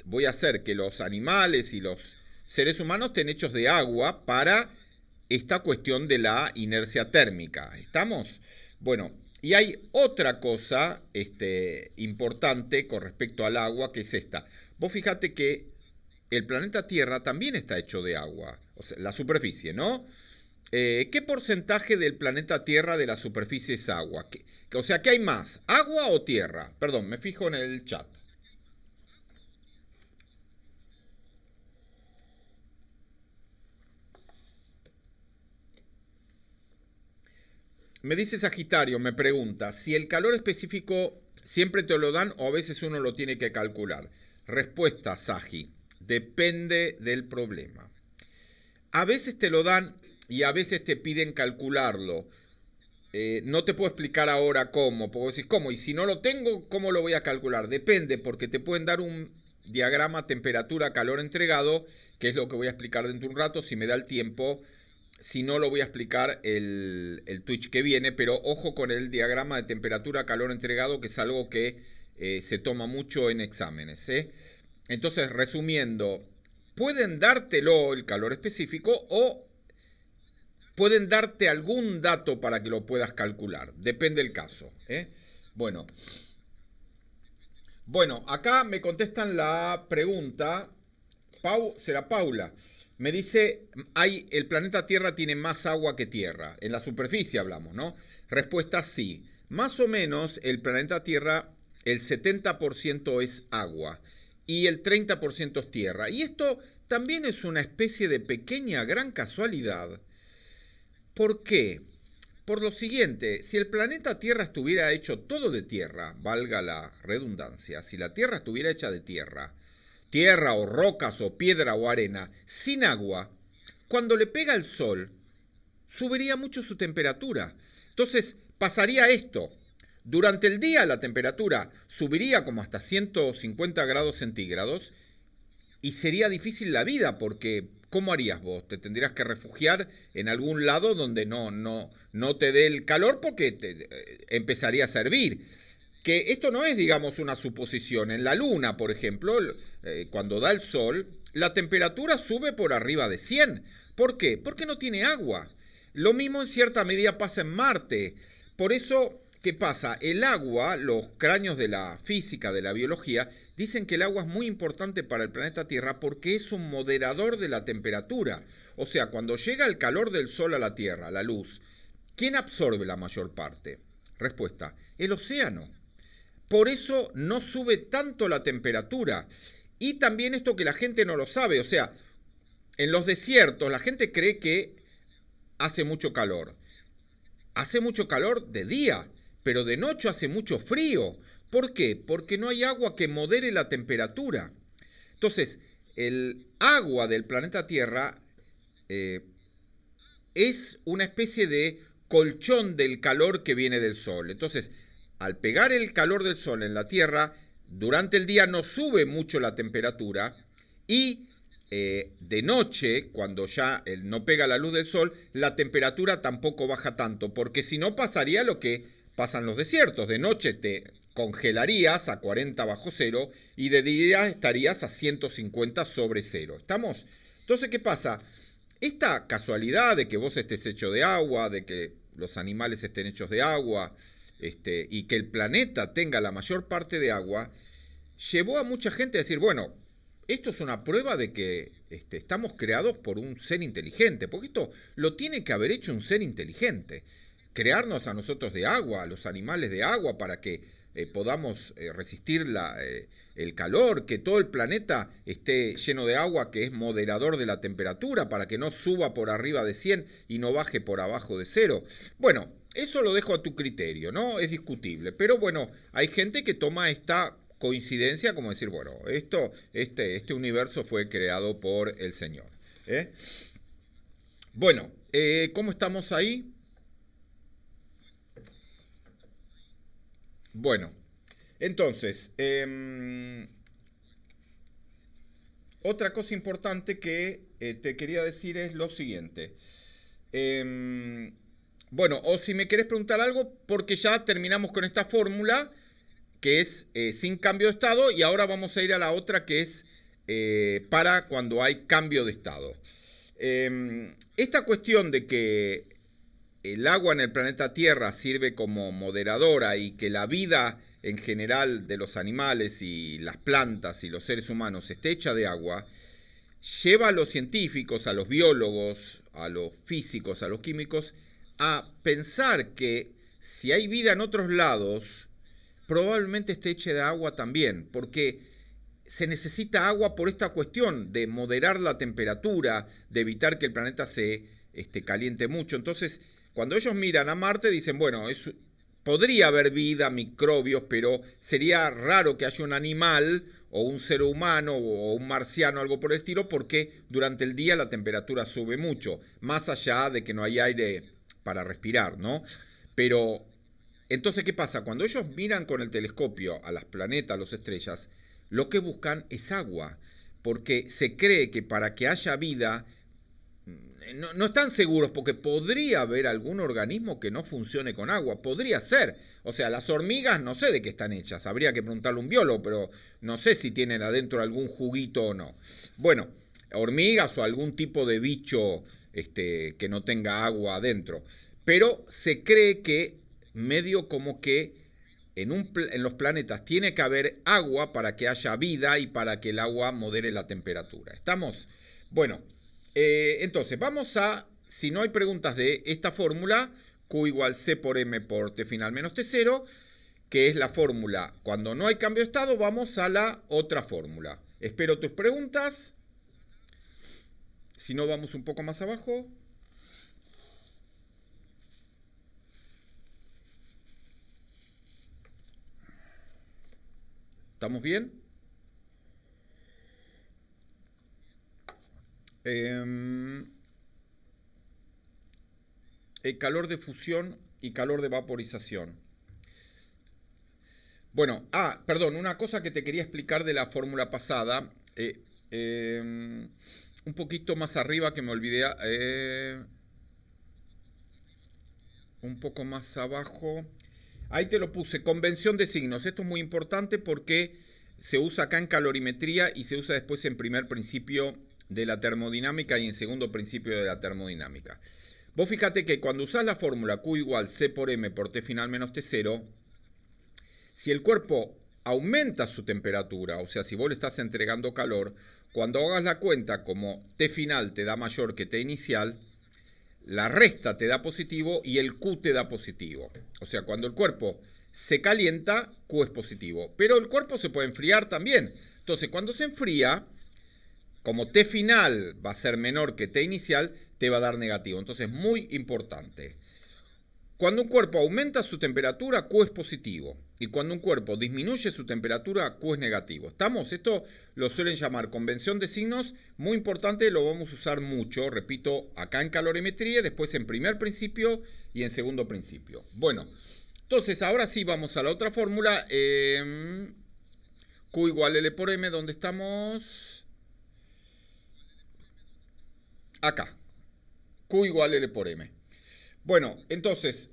voy a hacer que los animales y los seres humanos estén hechos de agua para esta cuestión de la inercia térmica. ¿Estamos? Bueno, y hay otra cosa este, importante con respecto al agua, que es esta. Vos fíjate que el planeta Tierra también está hecho de agua, o sea, la superficie, ¿no? Eh, ¿Qué porcentaje del planeta Tierra de la superficie es agua? o sea, ¿qué hay más? ¿Agua o tierra? Perdón, me fijo en el chat. Me dice Sagitario, me pregunta, si el calor específico siempre te lo dan o a veces uno lo tiene que calcular. Respuesta, Sagi, depende del problema. A veces te lo dan y a veces te piden calcularlo. Eh, no te puedo explicar ahora cómo, puedo decir cómo, y si no lo tengo, ¿cómo lo voy a calcular? Depende, porque te pueden dar un diagrama temperatura-calor entregado, que es lo que voy a explicar dentro de un rato, si me da el tiempo, si no lo voy a explicar el, el Twitch que viene, pero ojo con el diagrama de temperatura-calor entregado, que es algo que eh, se toma mucho en exámenes. ¿eh? Entonces, resumiendo, pueden dártelo el calor específico o pueden darte algún dato para que lo puedas calcular, depende del caso. ¿eh? Bueno. Bueno, acá me contestan la pregunta. será Paula. Me dice, el planeta Tierra tiene más agua que Tierra. En la superficie hablamos, ¿no? Respuesta sí. Más o menos el planeta Tierra, el 70% es agua y el 30% es tierra. Y esto también es una especie de pequeña, gran casualidad. ¿Por qué? Por lo siguiente, si el planeta Tierra estuviera hecho todo de tierra, valga la redundancia, si la Tierra estuviera hecha de tierra, tierra o rocas o piedra o arena, sin agua, cuando le pega el sol, subiría mucho su temperatura. Entonces pasaría esto. Durante el día la temperatura subiría como hasta 150 grados centígrados y sería difícil la vida porque ¿cómo harías vos? Te tendrías que refugiar en algún lado donde no, no, no te dé el calor porque te, eh, empezaría a servir que esto no es, digamos, una suposición. En la Luna, por ejemplo, eh, cuando da el Sol, la temperatura sube por arriba de 100. ¿Por qué? Porque no tiene agua. Lo mismo en cierta medida pasa en Marte. Por eso, ¿qué pasa? El agua, los cráneos de la física, de la biología, dicen que el agua es muy importante para el planeta Tierra porque es un moderador de la temperatura. O sea, cuando llega el calor del Sol a la Tierra, la luz, ¿quién absorbe la mayor parte? Respuesta, el océano. Por eso no sube tanto la temperatura. Y también esto que la gente no lo sabe, o sea, en los desiertos la gente cree que hace mucho calor. Hace mucho calor de día, pero de noche hace mucho frío. ¿Por qué? Porque no hay agua que modere la temperatura. Entonces, el agua del planeta Tierra eh, es una especie de colchón del calor que viene del Sol. Entonces, al pegar el calor del sol en la Tierra, durante el día no sube mucho la temperatura y eh, de noche, cuando ya no pega la luz del sol, la temperatura tampoco baja tanto, porque si no pasaría lo que pasan los desiertos. De noche te congelarías a 40 bajo cero y de día estarías a 150 sobre cero. ¿Estamos? Entonces, ¿qué pasa? Esta casualidad de que vos estés hecho de agua, de que los animales estén hechos de agua, este, y que el planeta tenga la mayor parte de agua, llevó a mucha gente a decir, bueno, esto es una prueba de que este, estamos creados por un ser inteligente, porque esto lo tiene que haber hecho un ser inteligente, crearnos a nosotros de agua, a los animales de agua, para que eh, podamos eh, resistir la, eh, el calor, que todo el planeta esté lleno de agua, que es moderador de la temperatura, para que no suba por arriba de 100 y no baje por abajo de cero. Bueno, eso lo dejo a tu criterio, ¿no? Es discutible. Pero bueno, hay gente que toma esta coincidencia como decir, bueno, esto, este, este universo fue creado por el Señor. ¿eh? Bueno, eh, ¿cómo estamos ahí? Bueno, entonces, em, otra cosa importante que eh, te quería decir es lo siguiente. Em, bueno, o si me querés preguntar algo, porque ya terminamos con esta fórmula, que es eh, sin cambio de estado, y ahora vamos a ir a la otra que es eh, para cuando hay cambio de estado. Em, esta cuestión de que el agua en el planeta Tierra sirve como moderadora y que la vida en general de los animales y las plantas y los seres humanos esté hecha de agua, lleva a los científicos, a los biólogos, a los físicos, a los químicos, a pensar que si hay vida en otros lados, probablemente esté hecha de agua también, porque se necesita agua por esta cuestión de moderar la temperatura, de evitar que el planeta se este, caliente mucho. Entonces, cuando ellos miran a Marte, dicen, bueno, podría haber vida, microbios, pero sería raro que haya un animal o un ser humano o un marciano, algo por el estilo, porque durante el día la temperatura sube mucho, más allá de que no hay aire para respirar, ¿no? Pero, entonces, ¿qué pasa? Cuando ellos miran con el telescopio a las planetas, a las estrellas, lo que buscan es agua, porque se cree que para que haya vida, mm, no, están seguros porque podría haber algún organismo que no funcione con agua, podría ser. O sea, las hormigas no sé de qué están hechas, habría que preguntarle a un biólogo, pero no sé si tienen adentro algún juguito o no. Bueno, hormigas o algún tipo de bicho este, que no tenga agua adentro. Pero se cree que medio como que en, en, los planetas tiene que haber agua para que haya vida y para que el agua modere la temperatura. ¿Estamos? Bueno, eh, entonces vamos a, si no hay preguntas de esta fórmula, Q igual C por M por T final menos T0, que es la fórmula. Cuando no hay cambio de estado, vamos a la otra fórmula. Espero tus preguntas. Si no, vamos un poco más abajo. ¿Estamos bien? el em, eh, calor de fusión y calor de vaporización. Bueno, ah, perdón, una cosa que te quería explicar de la fórmula pasada. eh, em, un poquito más arriba que me olvidé. Ah, eh, un poco más abajo. Ahí te lo puse, convención de signos. Esto es muy importante porque se usa acá en calorimetría y se usa después en primer principio de la termodinámica y en segundo principio de la termodinámica. Vos fíjate que cuando usás la fórmula Q igual C por M por T final menos T0, si el cuerpo aumenta su temperatura, o sea, si vos le estás entregando calor, cuando hagas la cuenta como T final te da mayor que T inicial, la resta te da positivo y el Q te da positivo. O sea, cuando el cuerpo se calienta, Q es positivo. Pero el cuerpo se puede enfriar también. Entonces, cuando se enfría, como T final va a ser menor que T inicial, te va a dar negativo. Entonces, muy importante. Cuando un cuerpo aumenta su temperatura, Q es positivo. Y cuando un cuerpo disminuye su temperatura, Q es negativo. ¿Estamos? Esto lo suelen llamar convención de signos. Muy importante, lo vamos a usar mucho, repito, acá en calorimetría, después en primer principio y en segundo principio. Bueno, entonces ahora sí vamos a la otra fórmula. Em, Q igual L por M, ¿dónde estamos? Acá. Q igual L por M. Bueno, entonces,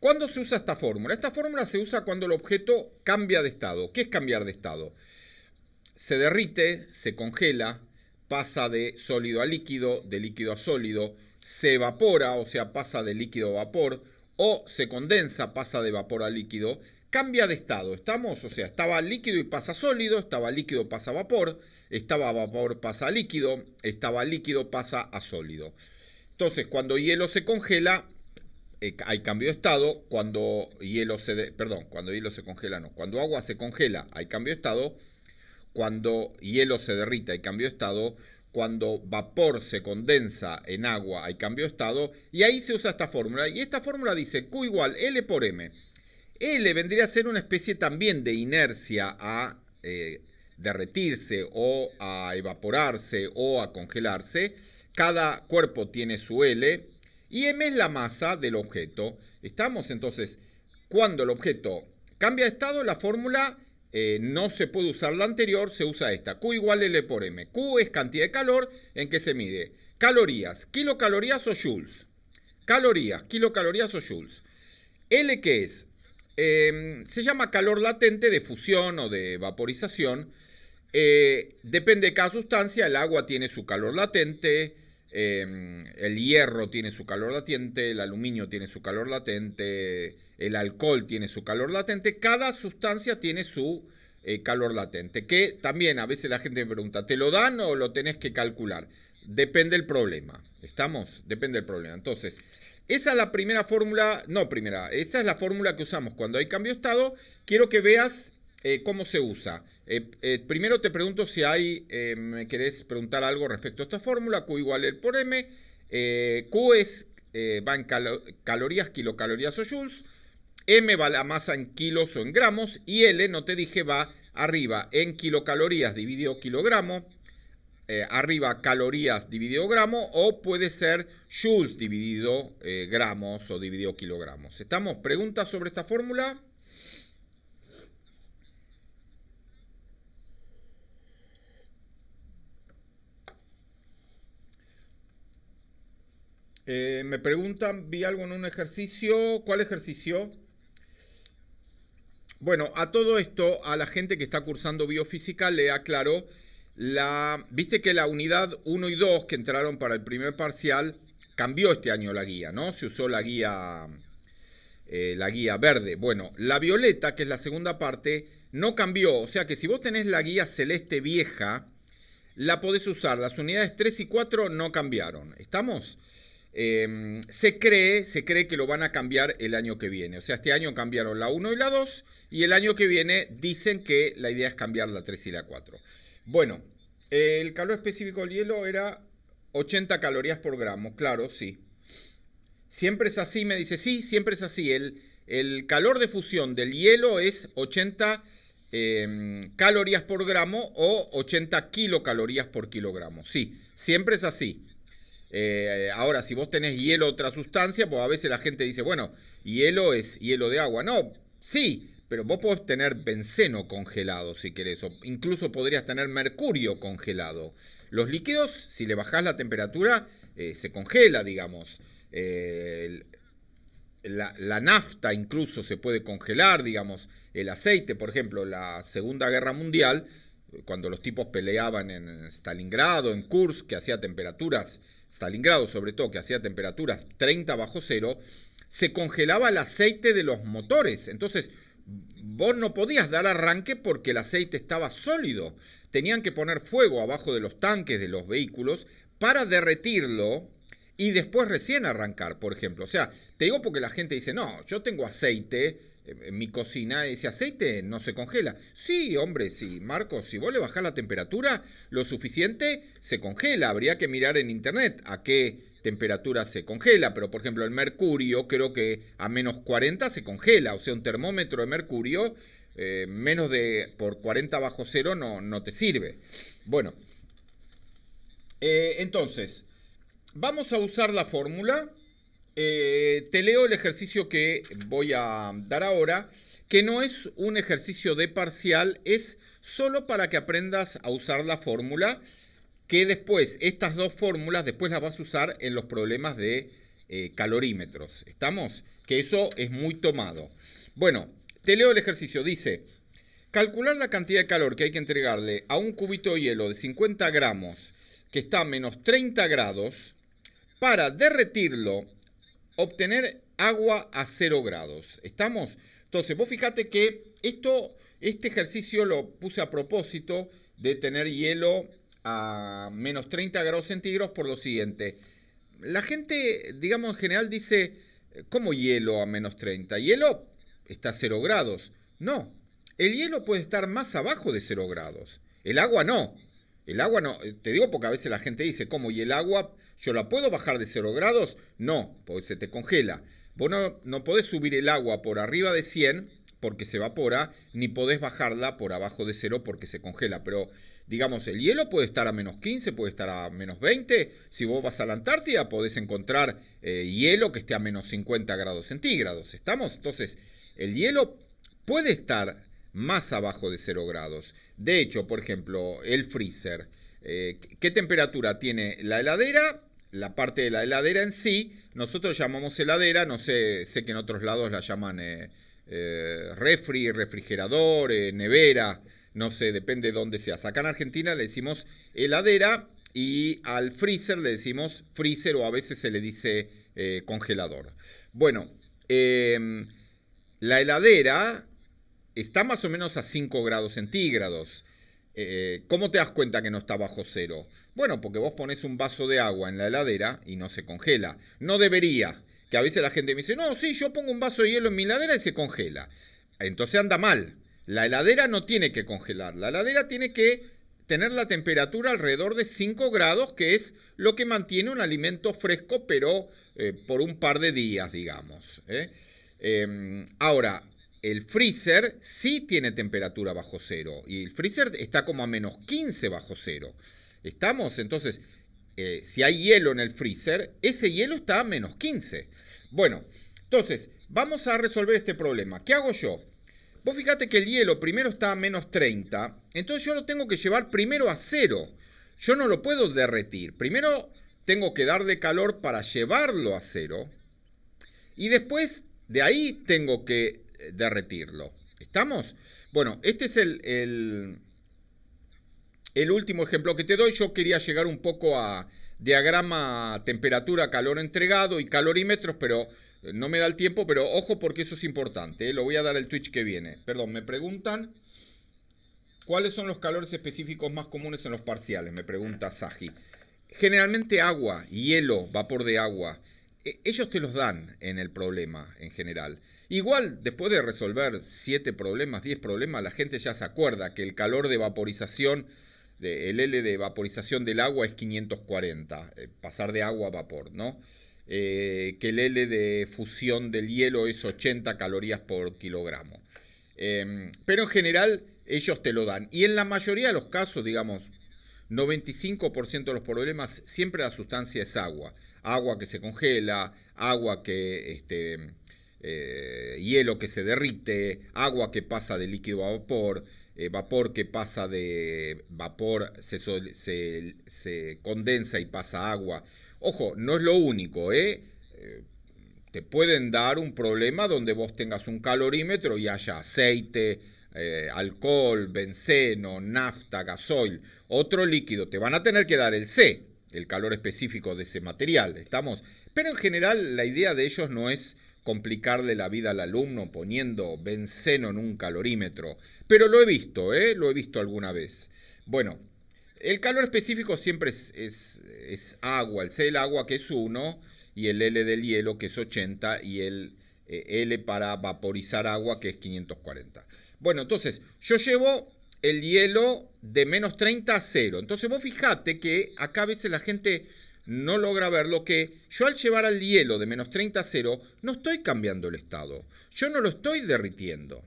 ¿cuándo se usa esta fórmula? Esta fórmula se usa cuando el objeto cambia de estado. ¿Qué es cambiar de estado? Se derrite, se congela, pasa de sólido a líquido, de líquido a sólido, se evapora, o sea, pasa de líquido a vapor, o se condensa, pasa de vapor a líquido, cambia de estado, ¿estamos? O sea, estaba líquido y pasa sólido, estaba líquido, pasa vapor, estaba vapor, pasa líquido, estaba líquido, pasa a sólido. Entonces, cuando hielo se congela, eh, hay cambio de estado. Cuando hielo se. perdón, cuando hielo se congela, no. Cuando agua se congela, hay cambio de estado. Cuando hielo se derrita, hay cambio de estado. Cuando vapor se condensa en agua, hay cambio de estado. Y ahí se usa esta fórmula. Y esta fórmula dice Q igual L por M. L vendría a ser una especie también de inercia a eh, derretirse o a evaporarse o a congelarse. Cada cuerpo tiene su L y M es la masa del objeto. Estamos entonces, cuando el objeto cambia de estado, la fórmula eh, no se puede usar la anterior, se usa esta. Q igual L por M. Q es cantidad de calor en que se mide calorías, kilocalorías o joules. Calorías, kilocalorías o joules. L que es, em, se llama calor latente de fusión o de vaporización. Eh, depende de cada sustancia, el agua tiene su calor latente, Em, el hierro tiene su calor latente, el aluminio tiene su calor latente, el alcohol tiene su calor latente, cada sustancia tiene su eh, calor latente, que también a veces la gente me pregunta, ¿te lo dan o lo tenés que calcular? Depende del problema, ¿estamos? Depende del problema. Entonces, esa es la primera fórmula, no primera, esa es la fórmula que usamos cuando hay cambio de estado. Quiero que veas eh, ¿cómo se usa? Eh, eh, primero te pregunto si hay, me querés preguntar algo respecto a esta fórmula, Q igual el por M, Q es, va en calorías, kilocalorías o joules, M va la masa en kilos o en gramos, y L, no te dije, va arriba en kilocalorías dividido kilogramo, arriba calorías dividido gramo, o puede ser joules dividido gramos o dividido kilogramos. ¿Estamos? ¿Preguntas sobre esta fórmula? Eh, me preguntan, vi algo en un ejercicio. ¿Cuál ejercicio? Bueno, a todo esto, a la gente que está cursando biofísica, le aclaro. la. Viste que la unidad 1 y 2 que entraron para el primer parcial cambió este año la guía, ¿no? Se usó la guía. Eh, la guía verde. Bueno, la violeta, que es la segunda parte, no cambió. O sea que si vos tenés la guía celeste vieja, la podés usar. Las unidades 3 y 4 no cambiaron. ¿Estamos? Em, se, cree, se cree que lo van a cambiar el año que viene. O sea, este año cambiaron la 1 y la 2 y el año que viene dicen que la idea es cambiar la 3 y la 4. Bueno, el calor específico del hielo era 80 calorías por gramo, claro, sí. Siempre es así, me dice, sí, siempre es así. El, calor de fusión del hielo es 80 em, calorías por gramo o 80 kilocalorías por kilogramo. Sí, siempre es así. Eh, ahora, si vos tenés hielo otra sustancia, pues a veces la gente dice, bueno, hielo es hielo de agua. No, sí, pero vos podés tener benceno congelado si querés, o incluso podrías tener mercurio congelado. Los líquidos, si le bajás la temperatura, eh, se congela, digamos. Eh, la, la, nafta incluso se puede congelar, digamos. El aceite, por ejemplo, la Segunda Guerra Mundial, cuando los tipos peleaban en Stalingrado, en Kursk, que hacía temperaturas Stalingrado sobre todo, que hacía temperaturas 30 bajo cero, se congelaba el aceite de los motores. Entonces, vos no podías dar arranque porque el aceite estaba sólido. Tenían que poner fuego abajo de los tanques de los vehículos para derretirlo y después recién arrancar, por ejemplo. O sea, te digo porque la gente dice, no, yo tengo aceite en mi cocina, ese aceite no se congela. Sí, hombre, sí, Marcos, si vos le bajás la temperatura lo suficiente, se congela. Habría que mirar en internet a qué temperatura se congela, pero por ejemplo el mercurio creo que a menos 40 se congela, o sea, un termómetro de mercurio eh, menos de por 40 bajo cero no, no te sirve. Bueno, eh, entonces, vamos a usar la fórmula eh, te leo el ejercicio que voy a dar ahora, que no es un ejercicio de parcial, es solo para que aprendas a usar la fórmula, que después, estas dos fórmulas, después las vas a usar en los problemas de eh, calorímetros. ¿Estamos? Que eso es muy tomado. Bueno, te leo el ejercicio. Dice, calcular la cantidad de calor que hay que entregarle a un cubito de hielo de 50 gramos, que está a menos 30 grados, para derretirlo obtener agua a cero grados. ¿Estamos? Entonces, vos fíjate que esto, este ejercicio lo puse a propósito de tener hielo a menos 30 grados centígrados por lo siguiente. La gente, digamos, en general dice, ¿cómo hielo a menos 30? Hielo está a 0 grados. No, el hielo puede estar más abajo de cero grados. El agua no. El agua no, eh, te digo porque a veces la gente dice, ¿cómo? ¿Y el agua yo la puedo bajar de 0 grados? No, porque se te congela. Vos no, podés subir el agua por arriba de 100 porque se evapora, ni podés bajarla por abajo de 0 porque se congela. Pero digamos, el hielo puede estar a menos 15, puede estar a menos 20. Si vos vas a la Antártida podés encontrar eh, hielo que esté a menos 50 grados centígrados. ¿Estamos? Entonces, el hielo puede estar más abajo de 0 grados. De hecho, por ejemplo, el freezer, eh, ¿qué temperatura tiene la heladera? La parte de la heladera en sí, nosotros llamamos heladera, no sé, sé que en otros lados la llaman eh, eh, refri, refrigerador, nevera, no sé, depende de dónde seas. Acá en Argentina le decimos heladera y al freezer le decimos freezer o a veces se le dice congelador. Bueno, em, la heladera está más o menos a 5 grados centígrados. Eh, ¿Cómo te das cuenta que no está bajo cero? Bueno, porque vos pones un vaso de agua en la heladera y no se congela. No debería. Que a veces la gente me dice, no, sí, yo pongo un vaso de hielo en mi heladera y se congela. Entonces anda mal. La heladera no tiene que congelar. La heladera tiene que tener la temperatura alrededor de 5 grados, que es lo que mantiene un alimento fresco, pero eh, por un par de días, digamos. ¿eh? Em, ahora, el freezer sí tiene temperatura bajo cero y el freezer está como a menos 15 bajo cero. ¿Estamos? Entonces, eh, si hay hielo en el freezer, ese hielo está a menos 15. Bueno, entonces, vamos a resolver este problema. ¿Qué hago yo? Vos fíjate que el hielo primero está a menos 30, entonces yo lo tengo que llevar primero a cero. Yo no lo puedo derretir. Primero tengo que dar de calor para llevarlo a cero. Y después de ahí tengo que eh, derretirlo. ¿Estamos? Bueno, este es el, el, el, último ejemplo que te doy. Yo quería llegar un poco a diagrama temperatura, calor entregado y calorímetros, pero eh, no me da el tiempo, pero ojo porque eso es importante. Eh, lo voy a dar el Twitch que viene. Perdón, me preguntan... ¿Cuáles son los calores específicos más comunes en los parciales? Me pregunta Saji. Generalmente agua, hielo, vapor de agua. E, ellos te los dan en el problema en general. Igual, después de resolver siete problemas, 10 problemas, la gente ya se acuerda que el calor de vaporización, el L de vaporización del agua es 540, eh, pasar de agua a vapor, ¿no? Eh, que el L de fusión del hielo es 80 calorías por kilogramo. Em, pero en general ellos te lo dan. Y en la mayoría de los casos, digamos, 95% de los problemas, siempre la sustancia es agua agua que se congela, agua que, este, eh, hielo que se derrite, agua que pasa de líquido a vapor, eh, vapor que pasa de vapor, se, se, condensa y pasa agua. Ojo, no es lo único, ¿eh? ¿eh? Te pueden dar un problema donde vos tengas un calorímetro y haya aceite, alcohol, benceno, nafta, gasoil, otro líquido. Te van a tener que dar el C, el calor específico de ese material, ¿estamos? Pero en general la idea de ellos no es complicarle la vida al alumno poniendo benceno en un calorímetro, pero lo he visto, ¿eh? Lo he visto alguna vez. Bueno, el calor específico siempre es, agua, el C del agua que es 1 y el L del hielo que es 80 y el eh, L para vaporizar agua que es 540. Bueno, entonces yo llevo el hielo de menos 30 a 0. Entonces vos fijate que acá a veces la gente no logra ver lo que yo al llevar al hielo de menos 30 a 0 no estoy cambiando el estado. Yo no lo estoy derritiendo.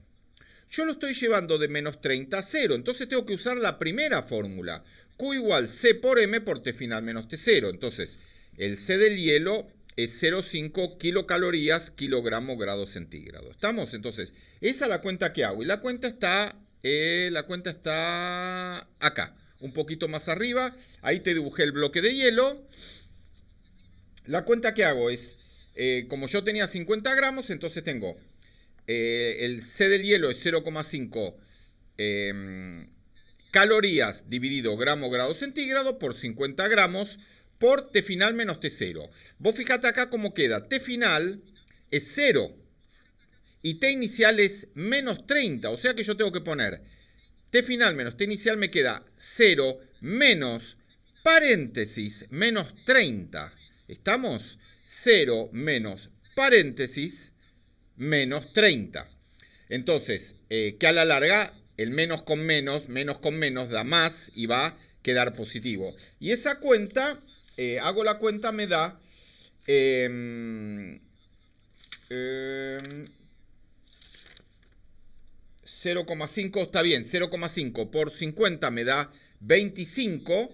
Yo lo estoy llevando de menos 30 a 0. Entonces tengo que usar la primera fórmula. Q igual C por M por T final menos T0. Entonces el C del hielo es 0,5 kilocalorías, kilogramo, grado centígrado. ¿Estamos? Entonces, esa es la cuenta que hago. Y la cuenta está eh, la cuenta está acá, un poquito más arriba. Ahí te dibujé el bloque de hielo. La cuenta que hago es, eh, como yo tenía 50 gramos, entonces tengo eh, el C del hielo es 0,5 em, calorías dividido gramo grado centígrado por 50 gramos por T final menos T0. Vos fijate acá cómo queda. T final es 0 y T inicial es menos 30, o sea que yo tengo que poner T final menos T inicial me queda 0 menos paréntesis menos 30. ¿Estamos? 0 menos paréntesis menos 30. Entonces, eh, que a la larga el menos con menos, menos con menos da más y va a quedar positivo. Y esa cuenta, eh, hago la cuenta, me da... Em, em, 0,5 está bien, 0,5 por 50 me da 25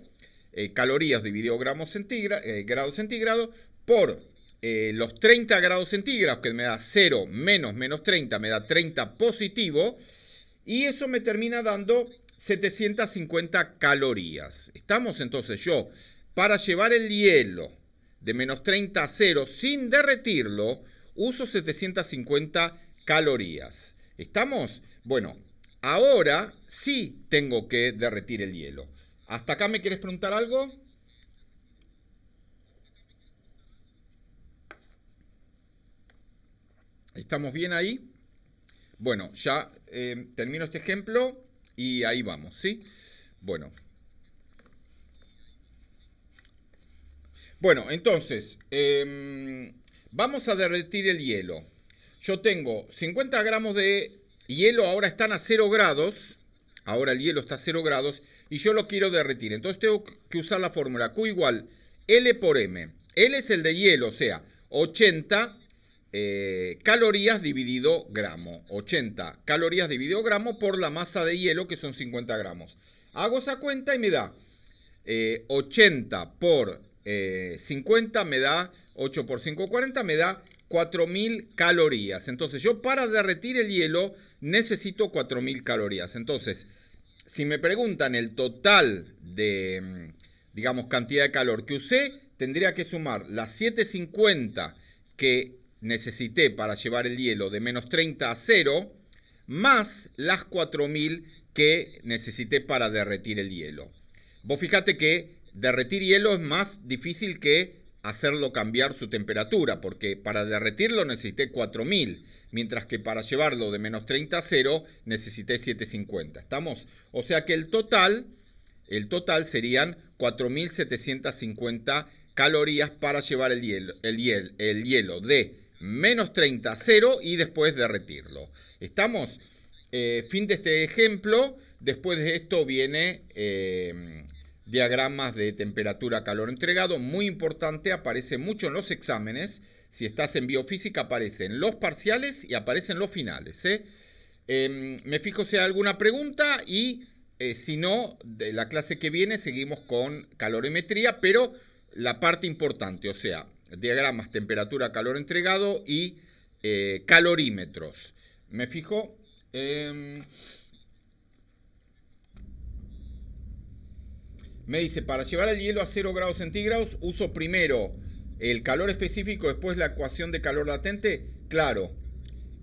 eh, calorías dividido gramos centígra eh, grados centígrados por eh, los 30 grados centígrados, que me da 0 menos menos 30, me da 30 positivo, y eso me termina dando 750 calorías. Estamos entonces yo, para llevar el hielo de menos 30 a 0 sin derretirlo, uso 750 calorías. ¿Estamos? Bueno, ahora sí tengo que derretir el hielo. ¿Hasta acá me quieres preguntar algo? ¿Estamos bien ahí? Bueno, ya eh, termino este ejemplo y ahí vamos, ¿sí? Bueno. Bueno, entonces, em, vamos a derretir el hielo yo tengo 50 gramos de hielo, ahora están a 0 grados, ahora el hielo está a 0 grados, y yo lo quiero derretir. Entonces tengo que usar la fórmula Q igual L por M. L es el de hielo, o sea, 80 eh, calorías dividido gramo. 80 calorías dividido gramo por la masa de hielo, que son 50 gramos. Hago esa cuenta y me da 80 eh, por 50, eh, me da 8 por 5, 40, me da 4.000 calorías. Entonces yo para derretir el hielo necesito 4.000 calorías. Entonces, si me preguntan el total de, mm, digamos, cantidad de calor que usé, tendría que sumar las 750 que necesité para llevar el hielo de menos 30 a 0, más las 4000 que necesité para derretir el hielo. Vos fíjate que derretir hielo es más difícil que hacerlo cambiar su temperatura, porque para derretirlo necesité 4000, mientras que para llevarlo de menos 30 a 0 necesité 750. ¿Estamos? O sea que el total, el total serían 4750 calorías para llevar el hielo, el, el hielo de menos 30 a 0 y después derretirlo. ¿Estamos? Eh, fin de este ejemplo. Después de esto viene eh, diagramas de temperatura-calor entregado, muy importante, aparece mucho en los exámenes, si estás en biofísica aparecen los parciales y aparecen los finales. ¿eh? Em, me fijo si hay alguna pregunta y eh, si no, de la clase que viene seguimos con calorimetría, pero la parte importante, o sea, diagramas temperatura-calor entregado y eh, calorímetros. Me fijo... Em, Me dice, para llevar el hielo a 0 grados centígrados uso primero el calor específico, después la ecuación de calor latente. Claro.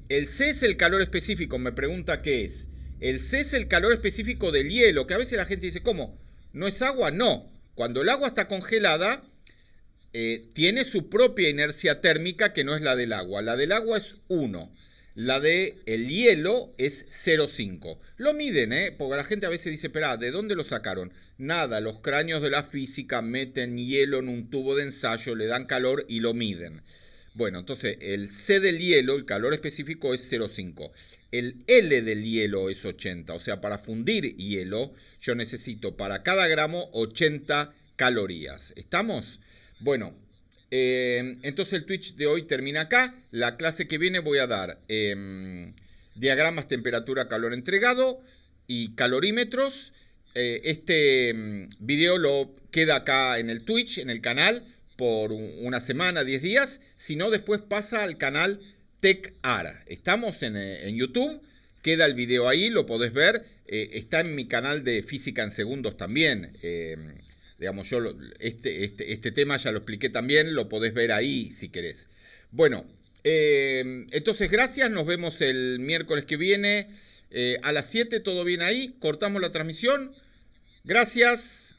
El C es el calor específico, me pregunta qué es. El C es el calor específico del hielo, que a veces la gente dice, ¿cómo? ¿No es agua? No. Cuando el agua está congelada, eh, tiene su propia inercia térmica que no es la del agua. La del agua es 1. La de el hielo es 0,5. Lo miden, ¿eh? Porque la gente a veces dice, espera, ¿de dónde lo sacaron? Nada, los cráneos de la física meten hielo en un tubo de ensayo, le dan calor y lo miden. Bueno, entonces el C del hielo, el calor específico es 0,5. El L del hielo es 80. O sea, para fundir hielo, yo necesito para cada gramo 80 calorías. ¿Estamos? Bueno, Em, entonces el Twitch de hoy termina acá. La clase que viene voy a dar em, diagramas temperatura-calor entregado y calorímetros. Eh, este em, video lo queda acá en el Twitch, en el canal, por una semana, 10 días. Si no, después pasa al canal Ara. Estamos eh, en, YouTube. Queda el video ahí, lo podés ver. Eh, está en mi canal de Física en Segundos también. Digamos, yo este, este, este, tema ya lo expliqué también, lo podés ver ahí si querés. Bueno, eh, entonces gracias, nos vemos el miércoles que viene eh, a las 7, todo bien ahí, cortamos la transmisión. Gracias.